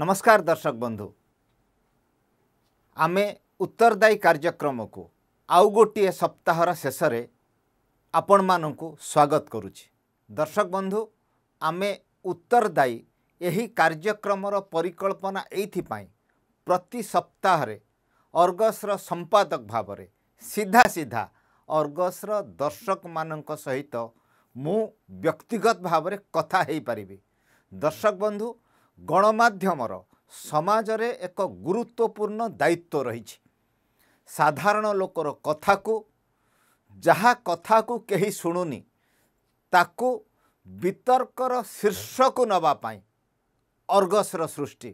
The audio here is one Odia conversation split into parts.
ନମସ୍କାର ଦର୍ଶକ ବନ୍ଧୁ ଆମେ ଉତ୍ତରଦାୟୀ କାର୍ଯ୍ୟକ୍ରମକୁ ଆଉ ଗୋଟିଏ ସପ୍ତାହର ଶେଷରେ ଆପଣମାନଙ୍କୁ ସ୍ୱାଗତ କରୁଛି ଦର୍ଶକ ବନ୍ଧୁ ଆମେ ଉତ୍ତରଦାୟୀ ଏହି କାର୍ଯ୍ୟକ୍ରମର ପରିକଳ୍ପନା ଏଇଥିପାଇଁ ପ୍ରତି ସପ୍ତାହରେ ଅର୍ଗସର ସମ୍ପାଦକ ଭାବରେ ସିଧା ସିଧା ଅର୍ଗସର ଦର୍ଶକମାନଙ୍କ ସହିତ ମୁଁ ବ୍ୟକ୍ତିଗତ ଭାବରେ କଥା ହେଇପାରିବି ଦର୍ଶକ ବନ୍ଧୁ ଗଣମାଧ୍ୟମର ସମାଜରେ ଏକ ଗୁରୁତ୍ୱପୂର୍ଣ୍ଣ ଦାୟିତ୍ୱ ରହିଛି ସାଧାରଣ ଲୋକର କଥାକୁ ଯାହା କଥାକୁ କେହି ଶୁଣୁନି ତାକୁ ବିତର୍କର ଶୀର୍ଷକୁ ନେବା ପାଇଁ ଅର୍ଗସର ସୃଷ୍ଟି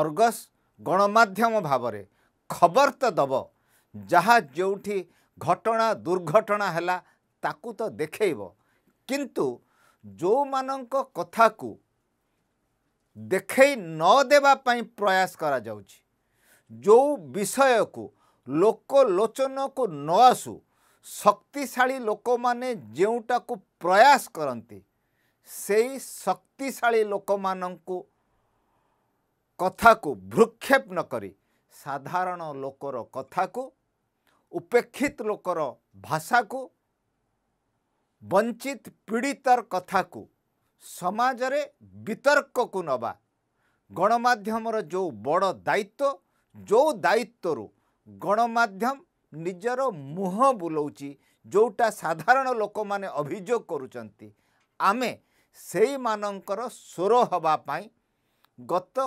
ଅର୍ଗସ ଗଣମାଧ୍ୟମ ଭାବରେ ଖବର ତ ଦେବ ଯାହା ଯେଉଁଠି ଘଟଣା ଦୁର୍ଘଟଣା ହେଲା ତାକୁ ତ ଦେଖେଇବ କିନ୍ତୁ ଯେଉଁମାନଙ୍କ କଥାକୁ ଦେଖାଇ ନ ଦେବା ପାଇଁ ପ୍ରୟାସ କରାଯାଉଛି ଯେଉଁ ବିଷୟକୁ ଲୋକଲୋଚନକୁ ନ ଆସୁ ଶକ୍ତିଶାଳୀ ଲୋକମାନେ ଯେଉଁଟାକୁ ପ୍ରୟାସ କରନ୍ତି ସେଇ ଶକ୍ତିଶାଳୀ ଲୋକମାନଙ୍କୁ କଥାକୁ ଭୃକ୍ଷେପ ନ କରି ସାଧାରଣ ଲୋକର କଥାକୁ ଉପେକ୍ଷିତ ଲୋକର ଭାଷାକୁ ବଞ୍ଚିତ ପୀଡ଼ିତର କଥାକୁ ସମାଜରେ ବିତର୍କକୁ ନେବା ଗଣମାଧ୍ୟମର ଯେଉଁ ବଡ଼ ଦାୟିତ୍ୱ ଯେଉଁ ଦାୟିତ୍ୱରୁ ଗଣମାଧ୍ୟମ ନିଜର ମୁହଁ ବୁଲାଉଛି ଯେଉଁଟା ସାଧାରଣ ଲୋକମାନେ ଅଭିଯୋଗ କରୁଛନ୍ତି ଆମେ ସେଇମାନଙ୍କର ସ୍ୱର ହେବା ପାଇଁ ଗତ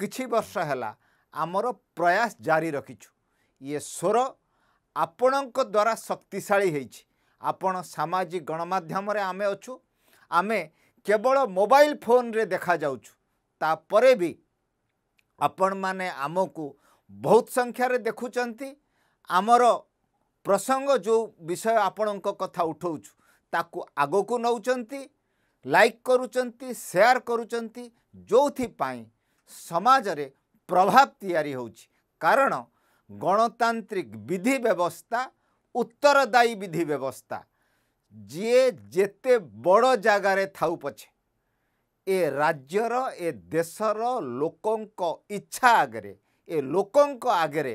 କିଛି ବର୍ଷ ହେଲା ଆମର ପ୍ରୟାସ ଜାରି ରଖିଛୁ ଇଏ ସ୍ୱର ଆପଣଙ୍କ ଦ୍ୱାରା ଶକ୍ତିଶାଳୀ ହେଇଛି ଆପଣ ସାମାଜିକ ଗଣମାଧ୍ୟମରେ ଆମେ ଅଛୁ ଆମେ କେବଳ ମୋବାଇଲ ଫୋନରେ ଦେଖାଯାଉଛୁ ତାପରେ ବି ଆପଣମାନେ ଆମକୁ ବହୁତ ସଂଖ୍ୟାରେ ଦେଖୁଛନ୍ତି ଆମର ପ୍ରସଙ୍ଗ ଯେଉଁ ବିଷୟ ଆପଣଙ୍କ କଥା ଉଠାଉଛୁ ତାକୁ ଆଗକୁ ନେଉଛନ୍ତି ଲାଇକ୍ କରୁଛନ୍ତି ସେୟାର କରୁଛନ୍ତି ଯେଉଁଥିପାଇଁ ସମାଜରେ ପ୍ରଭାବ ତିଆରି ହେଉଛି କାରଣ ଗଣତାନ୍ତ୍ରିକ ବିଧି ବ୍ୟବସ୍ଥା ଉତ୍ତରଦାୟୀ ବିଧି ବ୍ୟବସ୍ଥା ଯିଏ ଯେତେ ବଡ଼ ଜାଗାରେ ଥାଉ ପଛେ ଏ ରାଜ୍ୟର ଏ ଦେଶର ଲୋକଙ୍କ ଇଚ୍ଛା ଆଗରେ ଏ ଲୋକଙ୍କ ଆଗରେ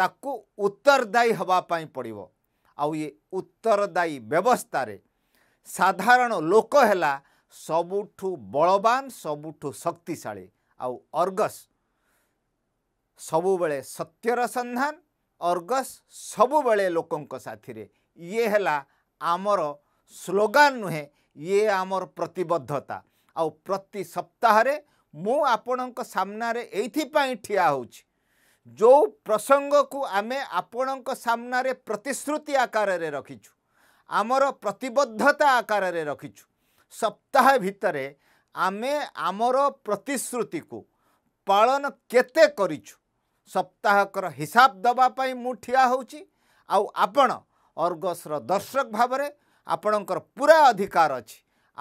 ତାକୁ ଉତ୍ତରଦାୟୀ ହେବା ପାଇଁ ପଡ଼ିବ ଆଉ ଏ ଉତ୍ତରଦାୟୀ ବ୍ୟବସ୍ଥାରେ ସାଧାରଣ ଲୋକ ହେଲା ସବୁଠୁ ବଳବାନ ସବୁଠୁ ଶକ୍ତିଶାଳୀ ଆଉ ଅର୍ଗସ୍ ସବୁବେଳେ ସତ୍ୟର ସନ୍ଧାନ ଅର୍ଗସ୍ ସବୁବେଳେ ଲୋକଙ୍କ ସାଥିରେ ଇଏ ହେଲା ଆମର ସ୍ଲୋଗାନ୍ ନୁହେଁ ଇଏ ଆମର ପ୍ରତିବଦ୍ଧତା ଆଉ ପ୍ରତି ସପ୍ତାହରେ ମୁଁ ଆପଣଙ୍କ ସାମ୍ନାରେ ଏଇଥିପାଇଁ ଠିଆ ହେଉଛି ଯେଉଁ ପ୍ରସଙ୍ଗକୁ ଆମେ ଆପଣଙ୍କ ସାମ୍ନାରେ ପ୍ରତିଶ୍ରୁତି ଆକାରରେ ରଖିଛୁ ଆମର ପ୍ରତିବଦ୍ଧତା ଆକାରରେ ରଖିଛୁ ସପ୍ତାହ ଭିତରେ ଆମେ ଆମର ପ୍ରତିଶ୍ରୁତିକୁ ପାଳନ କେତେ କରିଛୁ ସପ୍ତାହକର ହିସାବ ଦେବା ପାଇଁ ମୁଁ ଠିଆ ହେଉଛି ଆଉ ଆପଣ ଅର୍ଗସର ଦର୍ଶକ ଭାବରେ ଆପଣଙ୍କର ପୁରା ଅଧିକାର ଅଛି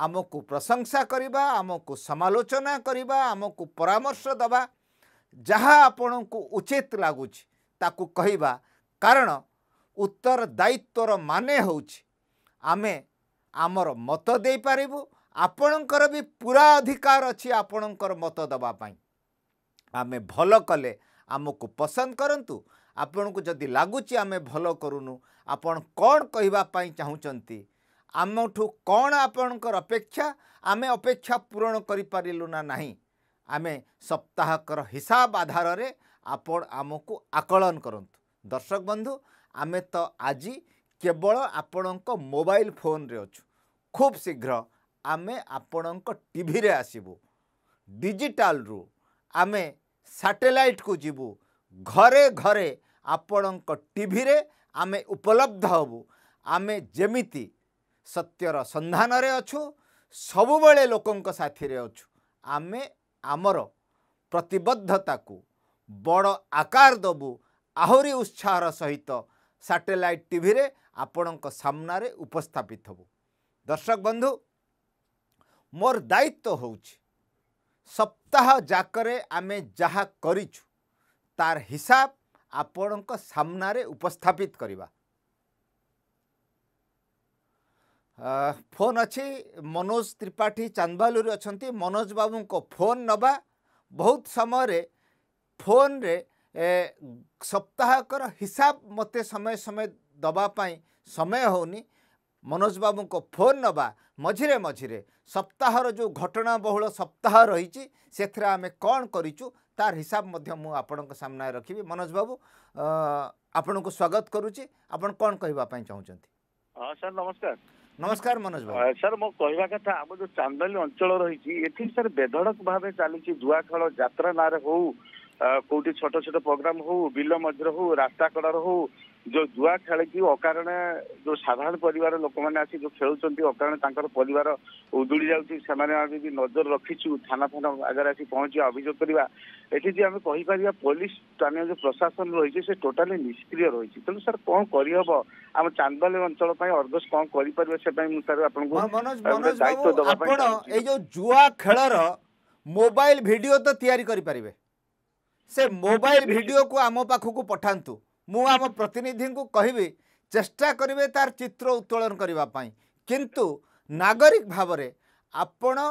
ଆମକୁ ପ୍ରଶଂସା କରିବା ଆମକୁ ସମାଲୋଚନା କରିବା ଆମକୁ ପରାମର୍ଶ ଦେବା ଯାହା ଆପଣଙ୍କୁ ଉଚିତ ଲାଗୁଛି ତାକୁ କହିବା କାରଣ ଉତ୍ତରଦାୟିତ୍ୱର ମାନେ ହେଉଛି ଆମେ ଆମର ମତ ଦେଇପାରିବୁ ଆପଣଙ୍କର ବି ପୁରା ଅଧିକାର ଅଛି ଆପଣଙ୍କର ମତ ଦେବା ପାଇଁ ଆମେ ଭଲ କଲେ ଆମକୁ ପସନ୍ଦ କରନ୍ତୁ ଆପଣଙ୍କୁ ଯଦି ଲାଗୁଛି ଆମେ ଭଲ କରୁନୁ ଆପଣ କ'ଣ କହିବା ପାଇଁ ଚାହୁଁଛନ୍ତି ଆମଠୁ କ'ଣ ଆପଣଙ୍କର ଅପେକ୍ଷା ଆମେ ଅପେକ୍ଷା ପୂରଣ କରିପାରିଲୁ ନା ନାହିଁ ଆମେ ସପ୍ତାହକର ହିସାବ ଆଧାରରେ ଆପଣ ଆମକୁ ଆକଳନ କରନ୍ତୁ ଦର୍ଶକ ବନ୍ଧୁ ଆମେ ତ ଆଜି କେବଳ ଆପଣଙ୍କ ମୋବାଇଲ ଫୋନରେ ଅଛୁ ଖୁବ୍ ଶୀଘ୍ର ଆମେ ଆପଣଙ୍କ ଟିଭିରେ ଆସିବୁ ଡିଜିଟାଲରୁ ଆମେ ସାଟେଲାଇଟ୍କୁ ଯିବୁ ଘରେ ଘରେ ଆପଣଙ୍କ ଟିଭିରେ ଆମେ ଉପଲବ୍ଧ ହେବୁ ଆମେ ଯେମିତି ସତ୍ୟର ସନ୍ଧାନରେ ଅଛୁ ସବୁବେଳେ ଲୋକଙ୍କ ସାଥିରେ ଅଛୁ ଆମେ ଆମର ପ୍ରତିବଦ୍ଧତାକୁ ବଡ଼ ଆକାର ଦେବୁ ଆହୁରି ଉତ୍ସାହର ସହିତ ସାଟେଲାଇଟ୍ ଟିଭିରେ ଆପଣଙ୍କ ସାମ୍ନାରେ ଉପସ୍ଥାପିତ ହେବୁ ଦର୍ଶକ ବନ୍ଧୁ ମୋର ଦାୟିତ୍ୱ ହେଉଛି ସପ୍ତାହ ଯାକରେ ଆମେ ଯାହା କରିଛୁ ତାର ହିସାବ ଆପଣଙ୍କ ସାମ୍ନାରେ ଉପସ୍ଥାପିତ କରିବା ଫୋନ୍ ଅଛି ମନୋଜ ତ୍ରିପାଠୀ ଚାନ୍ଦବାଲୁରୁ ଅଛନ୍ତି ମନୋଜ ବାବୁଙ୍କ ଫୋନ୍ ନେବା ବହୁତ ସମୟରେ ଫୋନ୍ରେ ସପ୍ତାହକର ହିସାବ ମୋତେ ସମୟ ସମୟ ଦେବା ପାଇଁ ସମୟ ହେଉନି ମନୋଜ ବାବୁଙ୍କ ଫୋନ୍ ନେବା ମଝିରେ ମଝିରେ ସପ୍ତାହର ଯେଉଁ ଘଟଣାବହୁଳ ସପ୍ତାହ ରହିଛି ସେଥିରେ ଆମେ କ'ଣ କରିଛୁ ତାର ହିସାବ ମଧ୍ୟ ମୁଁ ଆପଣଙ୍କ ସାମ୍ନାରେ ରଖିବି ମନୋଜ ବାବୁ ଆପଣଙ୍କୁ ସ୍ୱାଗତ କରୁଛି ଆପଣ କ'ଣ କହିବା ପାଇଁ ଚାହୁଁଛନ୍ତି ହଁ ସାର୍ ନମସ୍କାର ନମସ୍କାର ମନୋଜ ବାବୁ ସାର୍ ମୋ କହିବା କଥା ଆମ ଯୋଉ ଚାନ୍ଦଲି ଅଞ୍ଚଳ ରହିଛି ଏଠି ସାର୍ ବେଧଡ଼କ ଭାବେ ଚାଲିଛି ଜୁଆ ଖେଳ ଯାତ୍ରା ନାଁରେ ହଉ କୋଉଠି ଛୋଟ ଛୋଟ ପ୍ରୋଗ୍ରାମ ହଉ ବିଲ ମଝିରେ ହଉ ରାସ୍ତା କଡ଼ରେ ହଉ ଯୋଉ ଜୁଆ ଖେଳିକି ଅକାରଣେ ଯୋଉ ସାଧାରଣ ପରିବାର ଲୋକମାନେ ଆସି ଯୋଉ ଖେଳୁଛନ୍ତି ଅକାରଣେ ତାଙ୍କର ପରିବାର ଉଜୁଳି ଯାଉଛି ସେମାନେ ଆମେ ଯଦି ନଜର ରଖିଛୁ ଥାନା ଫାନା ଆଗରେ ଆସି ପହଞ୍ଚିବା ଅଭିଯୋଗ କରିବା ଏଠି ଯେ ଆମେ କହିପାରିବା ପୋଲିସ ସ୍ଥାନୀୟ ଯୋଉ ପ୍ରଶାସନ ରହିଛି ସେ ଟୋଟାଲି ନିଷ୍କ୍ରିୟ ରହିଛି ତେଣୁ ସାର୍ କଣ କରିହବ ଆମ ଚାନ୍ଦବାଲି ଅଞ୍ଚଳ ପାଇଁ ଅର୍ଗସ କଣ କରିପାରିବ ସେ ପାଇଁ ମୁଁ ସାର୍ ଆପଣଙ୍କୁ ଦାୟିତ୍ୱ ଦେବା ପାଇଁ ଆପଣ ଏଇ ଯୋଉ ଜୁଆ ଖେଳର ମୋବାଇଲ ଭିଡିଓ ତ ତିଆରି କରିପାରିବେ ସେ ମୋବାଇଲ ଭିଡିଓକୁ ଆମ ପାଖକୁ ପଠାନ୍ତୁ ମୁଁ ଆମ ପ୍ରତିନିଧିଙ୍କୁ କହିବି ଚେଷ୍ଟା କରିବେ ତାର ଚିତ୍ର ଉତ୍ତୋଳନ କରିବା ପାଇଁ କିନ୍ତୁ ନାଗରିକ ଭାବରେ ଆପଣ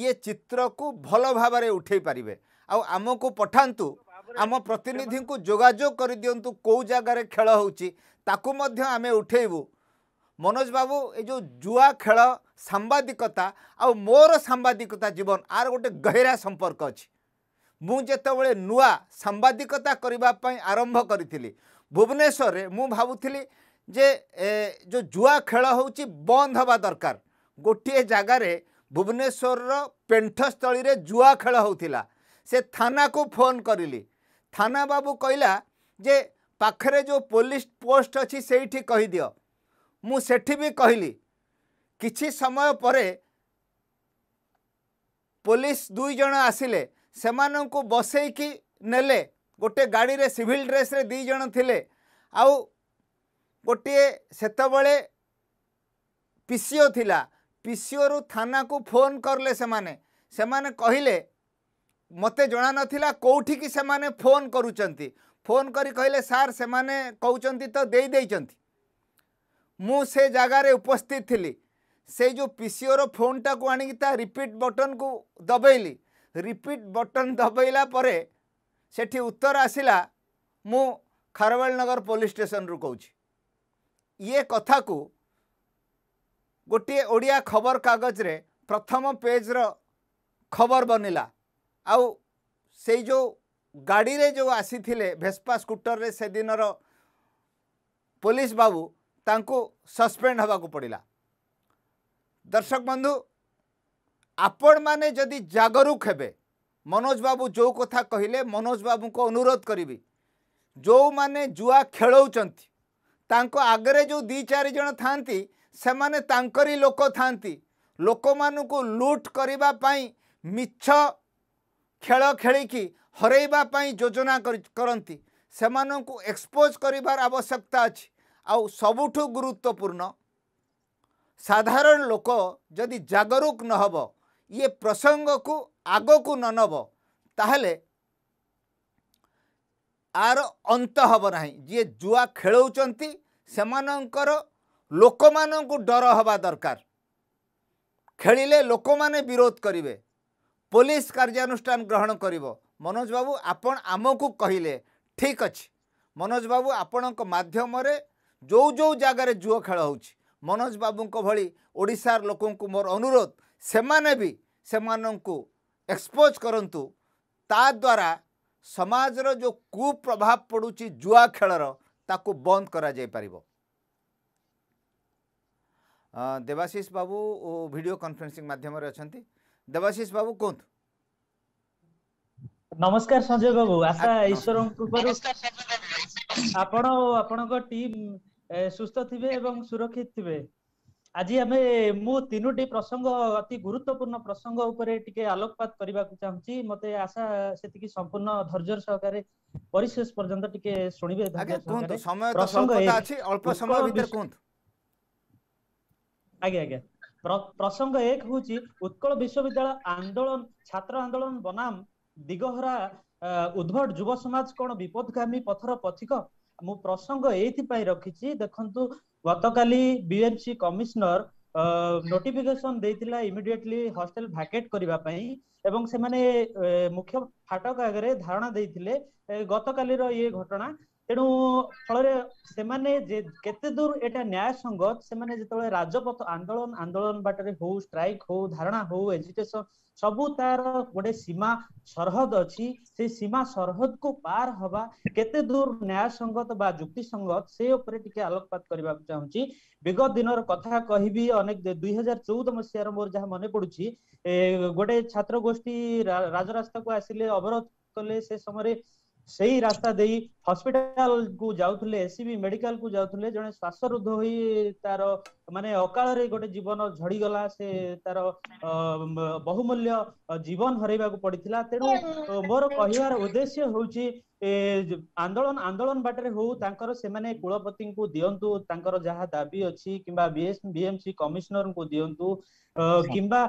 ଇଏ ଚିତ୍ରକୁ ଭଲ ଭାବରେ ଉଠାଇ ପାରିବେ ଆଉ ଆମକୁ ପଠାନ୍ତୁ ଆମ ପ୍ରତିନିଧିଙ୍କୁ ଯୋଗାଯୋଗ କରିଦିଅନ୍ତୁ କେଉଁ ଜାଗାରେ ଖେଳ ହେଉଛି ତାକୁ ମଧ୍ୟ ଆମେ ଉଠାଇବୁ ମନୋଜ ବାବୁ ଏ ଯେଉଁ ଜୁଆ ଖେଳ ସାମ୍ବାଦିକତା ଆଉ ମୋର ସାମ୍ବାଦିକତା ଜୀବନ ଆର ଗୋଟେ ଗହିରା ସମ୍ପର୍କ ଅଛି ମୁଁ ଯେତେବେଳେ ନୂଆ ସାମ୍ବାଦିକତା କରିବା ପାଇଁ ଆରମ୍ଭ କରିଥିଲି ଭୁବନେଶ୍ୱରରେ ମୁଁ ଭାବୁଥିଲି ଯେ ଯେଉଁ ଜୁଆ ଖେଳ ହେଉଛି ବନ୍ଦ ହେବା ଦରକାର ଗୋଟିଏ ଜାଗାରେ ଭୁବନେଶ୍ୱରର ପେଣ୍ଠସ୍ଥଳୀରେ ଜୁଆ ଖେଳ ହେଉଥିଲା ସେ ଥାନାକୁ ଫୋନ୍ କରିଲି ଥାନା ବାବୁ କହିଲା ଯେ ପାଖରେ ଯେଉଁ ପୋଲିସ ପୋଷ୍ଟ ଅଛି ସେଇଠି କହିଦିଅ ମୁଁ ସେଠି ବି କହିଲି କିଛି ସମୟ ପରେ ପୋଲିସ ଦୁଇ ଆସିଲେ ସେମାନଙ୍କୁ ବସେଇକି ନେଲେ ଗୋଟିଏ ଗାଡ଼ିରେ ସିଭିଲ୍ ଡ୍ରେସ୍ରେ ଦୁଇ ଜଣ ଥିଲେ ଆଉ ଗୋଟିଏ ସେତେବେଳେ ପିସିଓ ଥିଲା ପିସିଓରୁ ଥାନାକୁ ଫୋନ୍ କଲେ ସେମାନେ ସେମାନେ କହିଲେ ମୋତେ ଜଣାନଥିଲା କେଉଁଠିକି ସେମାନେ ଫୋନ୍ କରୁଛନ୍ତି ଫୋନ୍ କରି କହିଲେ ସାର୍ ସେମାନେ କହୁଛନ୍ତି ତ ଦେଇଦେଇଛନ୍ତି ମୁଁ ସେ ଜାଗାରେ ଉପସ୍ଥିତ ଥିଲି ସେ ଯେଉଁ ପିସିଓର ଫୋନ୍ଟାକୁ ଆଣିକି ତା ରିପିଟ୍ ବଟନ୍କୁ ଦବେଇଲି ରିପିଟ୍ ବଟନ୍ ଦବେଇଲା ପରେ ସେଠି ଉତ୍ତର ଆସିଲା ମୁଁ ଖାରବାଳି ନଗର ପୋଲିସ୍ ଷ୍ଟେସନରୁ କହୁଛି ଇଏ କଥାକୁ ଗୋଟିଏ ଓଡ଼ିଆ ଖବରକାଗଜରେ ପ୍ରଥମ ପେଜ୍ର ଖବର ବନିଲା ଆଉ ସେଇ ଯେଉଁ ଗାଡ଼ିରେ ଯେଉଁ ଆସିଥିଲେ ଭେସ୍ପା ସ୍କୁଟରରେ ସେଦିନର ପୋଲିସ ବାବୁ ତାଙ୍କୁ ସସ୍ପେଣ୍ଡ ହେବାକୁ ପଡ଼ିଲା ଦର୍ଶକ ବନ୍ଧୁ ଆପଣମାନେ ଯଦି ଜାଗରୁକ ହେବେ ମନୋଜ ବାବୁ ଯେଉଁ କଥା କହିଲେ ମନୋଜ ବାବୁଙ୍କୁ ଅନୁରୋଧ କରିବି ଯେଉଁମାନେ ଜୁଆ ଖେଳଉଛନ୍ତି ତାଙ୍କ ଆଗରେ ଯେଉଁ ଦୁଇ ଚାରି ଜଣ ଥାଆନ୍ତି ସେମାନେ ତାଙ୍କରି ଲୋକ ଥାଆନ୍ତି ଲୋକମାନଙ୍କୁ ଲୁଟ୍ କରିବା ପାଇଁ ମିଛ ଖେଳ ଖେଳିକି ହରେଇବା ପାଇଁ ଯୋଜନା କରନ୍ତି ସେମାନଙ୍କୁ ଏକ୍ସପୋଜ୍ କରିବାର ଆବଶ୍ୟକତା ଅଛି ଆଉ ସବୁଠୁ ଗୁରୁତ୍ୱପୂର୍ଣ୍ଣ ସାଧାରଣ ଲୋକ ଯଦି ଜାଗରୁକ ନ ହେବ ଇଏ ପ୍ରସଙ୍ଗକୁ ଆଗକୁ ନ ନେବ ତାହେଲେ ଆର ଅନ୍ତ ହେବ ନାହିଁ ଯିଏ ଜୁଆ ଖେଳଉଛନ୍ତି ସେମାନଙ୍କର ଲୋକମାନଙ୍କୁ ଡର ହେବା ଦରକାର ଖେଳିଲେ ଲୋକମାନେ ବିରୋଧ କରିବେ ପୋଲିସ କାର୍ଯ୍ୟାନୁଷ୍ଠାନ ଗ୍ରହଣ କରିବ ମନୋଜ ବାବୁ ଆପଣ ଆମକୁ କହିଲେ ଠିକ୍ ଅଛି ମନୋଜ ବାବୁ ଆପଣଙ୍କ ମାଧ୍ୟମରେ ଯେଉଁ ଯେଉଁ ଜାଗାରେ ଜୁଅ ଖେଳ ହେଉଛି ମନୋଜ ବାବୁଙ୍କ ଭଳି ଓଡ଼ିଶାର ଲୋକଙ୍କୁ ମୋର ଅନୁରୋଧ ସେମାନେ ବି ସେମାନଙ୍କୁ ଏକ୍ସପୋଜ୍ କରନ୍ତୁ ତା ତାଦ୍ୱାରା ସମାଜର ଯେଉଁ କୁପ୍ରଭାବ ପଡ଼ୁଛି ଜୁଆ ଖେଳର ତାକୁ ବନ୍ଦ କରାଯାଇପାରିବ ଦେବାଶିଷ ବାବୁ ଓ ଭିଡ଼ିଓ କନଫରେନ୍ସିଂ ମାଧ୍ୟମରେ ଅଛନ୍ତି ଦେବାଶିଷ ବାବୁ କୁହନ୍ତୁ ନମସ୍କାର ସଞ୍ଜୟ ବାବୁ ଆଶା ଈଶ୍ୱରଙ୍କ କୃପାରୁ ଆପଣ ଆପଣଙ୍କ ଟିମ୍ ସୁସ୍ଥ ଥିବେ ଏବଂ ସୁରକ୍ଷିତ ଥିବେ ଆଜି ଆମେ ମୁଁ ତିନୋଟି ପ୍ରସଙ୍ଗ ଅତି ଗୁରୁତ୍ୱପୂର୍ଣ୍ଣ ପ୍ରସଙ୍ଗ ଉପରେ ଟିକେ ଆଲୋକପାତ କରିବାକୁ ଚାହୁଁଛି ମତେ ଆଶା ସେତିକି ସମ୍ପୂର୍ଣ୍ଣ ଧୈର୍ଯ୍ୟ ସହକାରେ ପରିଶେଷ ପର୍ଯ୍ୟନ୍ତ ଟିକେ ଶୁଣିବେ ଆଜ୍ଞା ଆଜ୍ଞା ପ୍ରସଙ୍ଗ ଏକ ହଉଛି ଉତ୍କଳ ବିଶ୍ୱବିଦ୍ୟାଳୟ ଆନ୍ଦୋଳନ ଛାତ୍ର ଆନ୍ଦୋଳନ ବନାମ ଦିଗହରା ଉଦ୍ଭଟ ଯୁବ ସମାଜ କଣ ବିପଦଗାମୀ ପଥର ପଥିକ ମୁଁ ପ୍ରସଙ୍ଗ ଏଇଥିପାଇଁ ରଖିଛି ଦେଖନ୍ତୁ গতকালি বিএমসি কমিশনার নোটিফিকেশন ଦେଇଥିଲା ইমিডিয়েটলি ହଷ୍ଟେଲ ଭ୍ୟାକେଟ୍ କରିବା ପାଇଁ ଏବଂ ସେମାନେ ମୁଖ୍ୟ ଫାଟକ ଆଗରେ ଧାରଣା ଦେଇଥିଲେ ଗତକାଲିର ଇଏ ଘଟଣା ତେଣୁ ଫଳରେ ସେମାନେ ଯେ କେତେ ଦୂର ଏଟା ନ୍ୟାୟ ସଙ୍ଗତ ସେମାନେ ଯେତେବେଳେ ରାଜପଥ ଆନ୍ଦୋଳନ ଆନ୍ଦୋଳନ ବାଟରେ ହଉ ଷ୍ଟ୍ରାଇକ ହଉ ଧାରଣା ହଉ ଏଜିଟେସନ ସବୁ ତାର ଗୋଟେ ସୀମା ସରହଦ ଅଛି ସେ ସୀମା ସରହଦକୁ ପାର ହବା କେତେ ଦୂର ନ୍ୟାୟ ସଙ୍ଗତ ବା ଯୁକ୍ତି ସଙ୍ଗତ ସେ ଉପରେ ଟିକେ ଆଲୋକପାତ କରିବାକୁ ଚାହୁଁଛି ବିଗତ ଦିନର କଥା କହିବି ଅନେକ ଦୁଇ ହଜାର ଚଉଦ ମସିହାର ମୋର ଯାହା ମନେ ପଡୁଛି ଗୋଟେ ଛାତ୍ର ଗୋଷ୍ଠୀ ରାଜରାସ୍ତାକୁ ଆସିଲେ ଅବରୋଧ କଲେ ସେ ସମୟରେ ସେଇ ରାସ୍ତା ଦେଇ ହସ୍ପିଟାଲ କୁ ଯାଉଥିଲେ ଏସିବି ମେଡିକାଲ କୁ ଯାଉଥିଲେ ଜଣେ ଶ୍ୱାସରୁଦ୍ଧ ହୋଇ ତାର ମାନେ ଅକାଳରେ ଗୋଟେ ଜୀବନ ଝଡିଗଲା ସେ ତାର ବହୁମୂଲ୍ୟ ଜୀବନ ହରାଇବାକୁ ପଡିଥିଲା ତେଣୁ ମୋର କହିବାର ଉଦ୍ଦେଶ୍ୟ ହଉଛି ଆନ୍ଦୋଳନ ଆନ୍ଦୋଳନ ବାଟରେ ହଉ ତାଙ୍କର ସେମାନେ କୁଳପତିଙ୍କୁ ଦିଅନ୍ତୁ ତାଙ୍କର ଯାହା ଦାବି ଅଛି କିମ୍ବା ବିଏମସି କମିଶନରଙ୍କୁ ଦିଅନ୍ତୁ କିମ୍ବା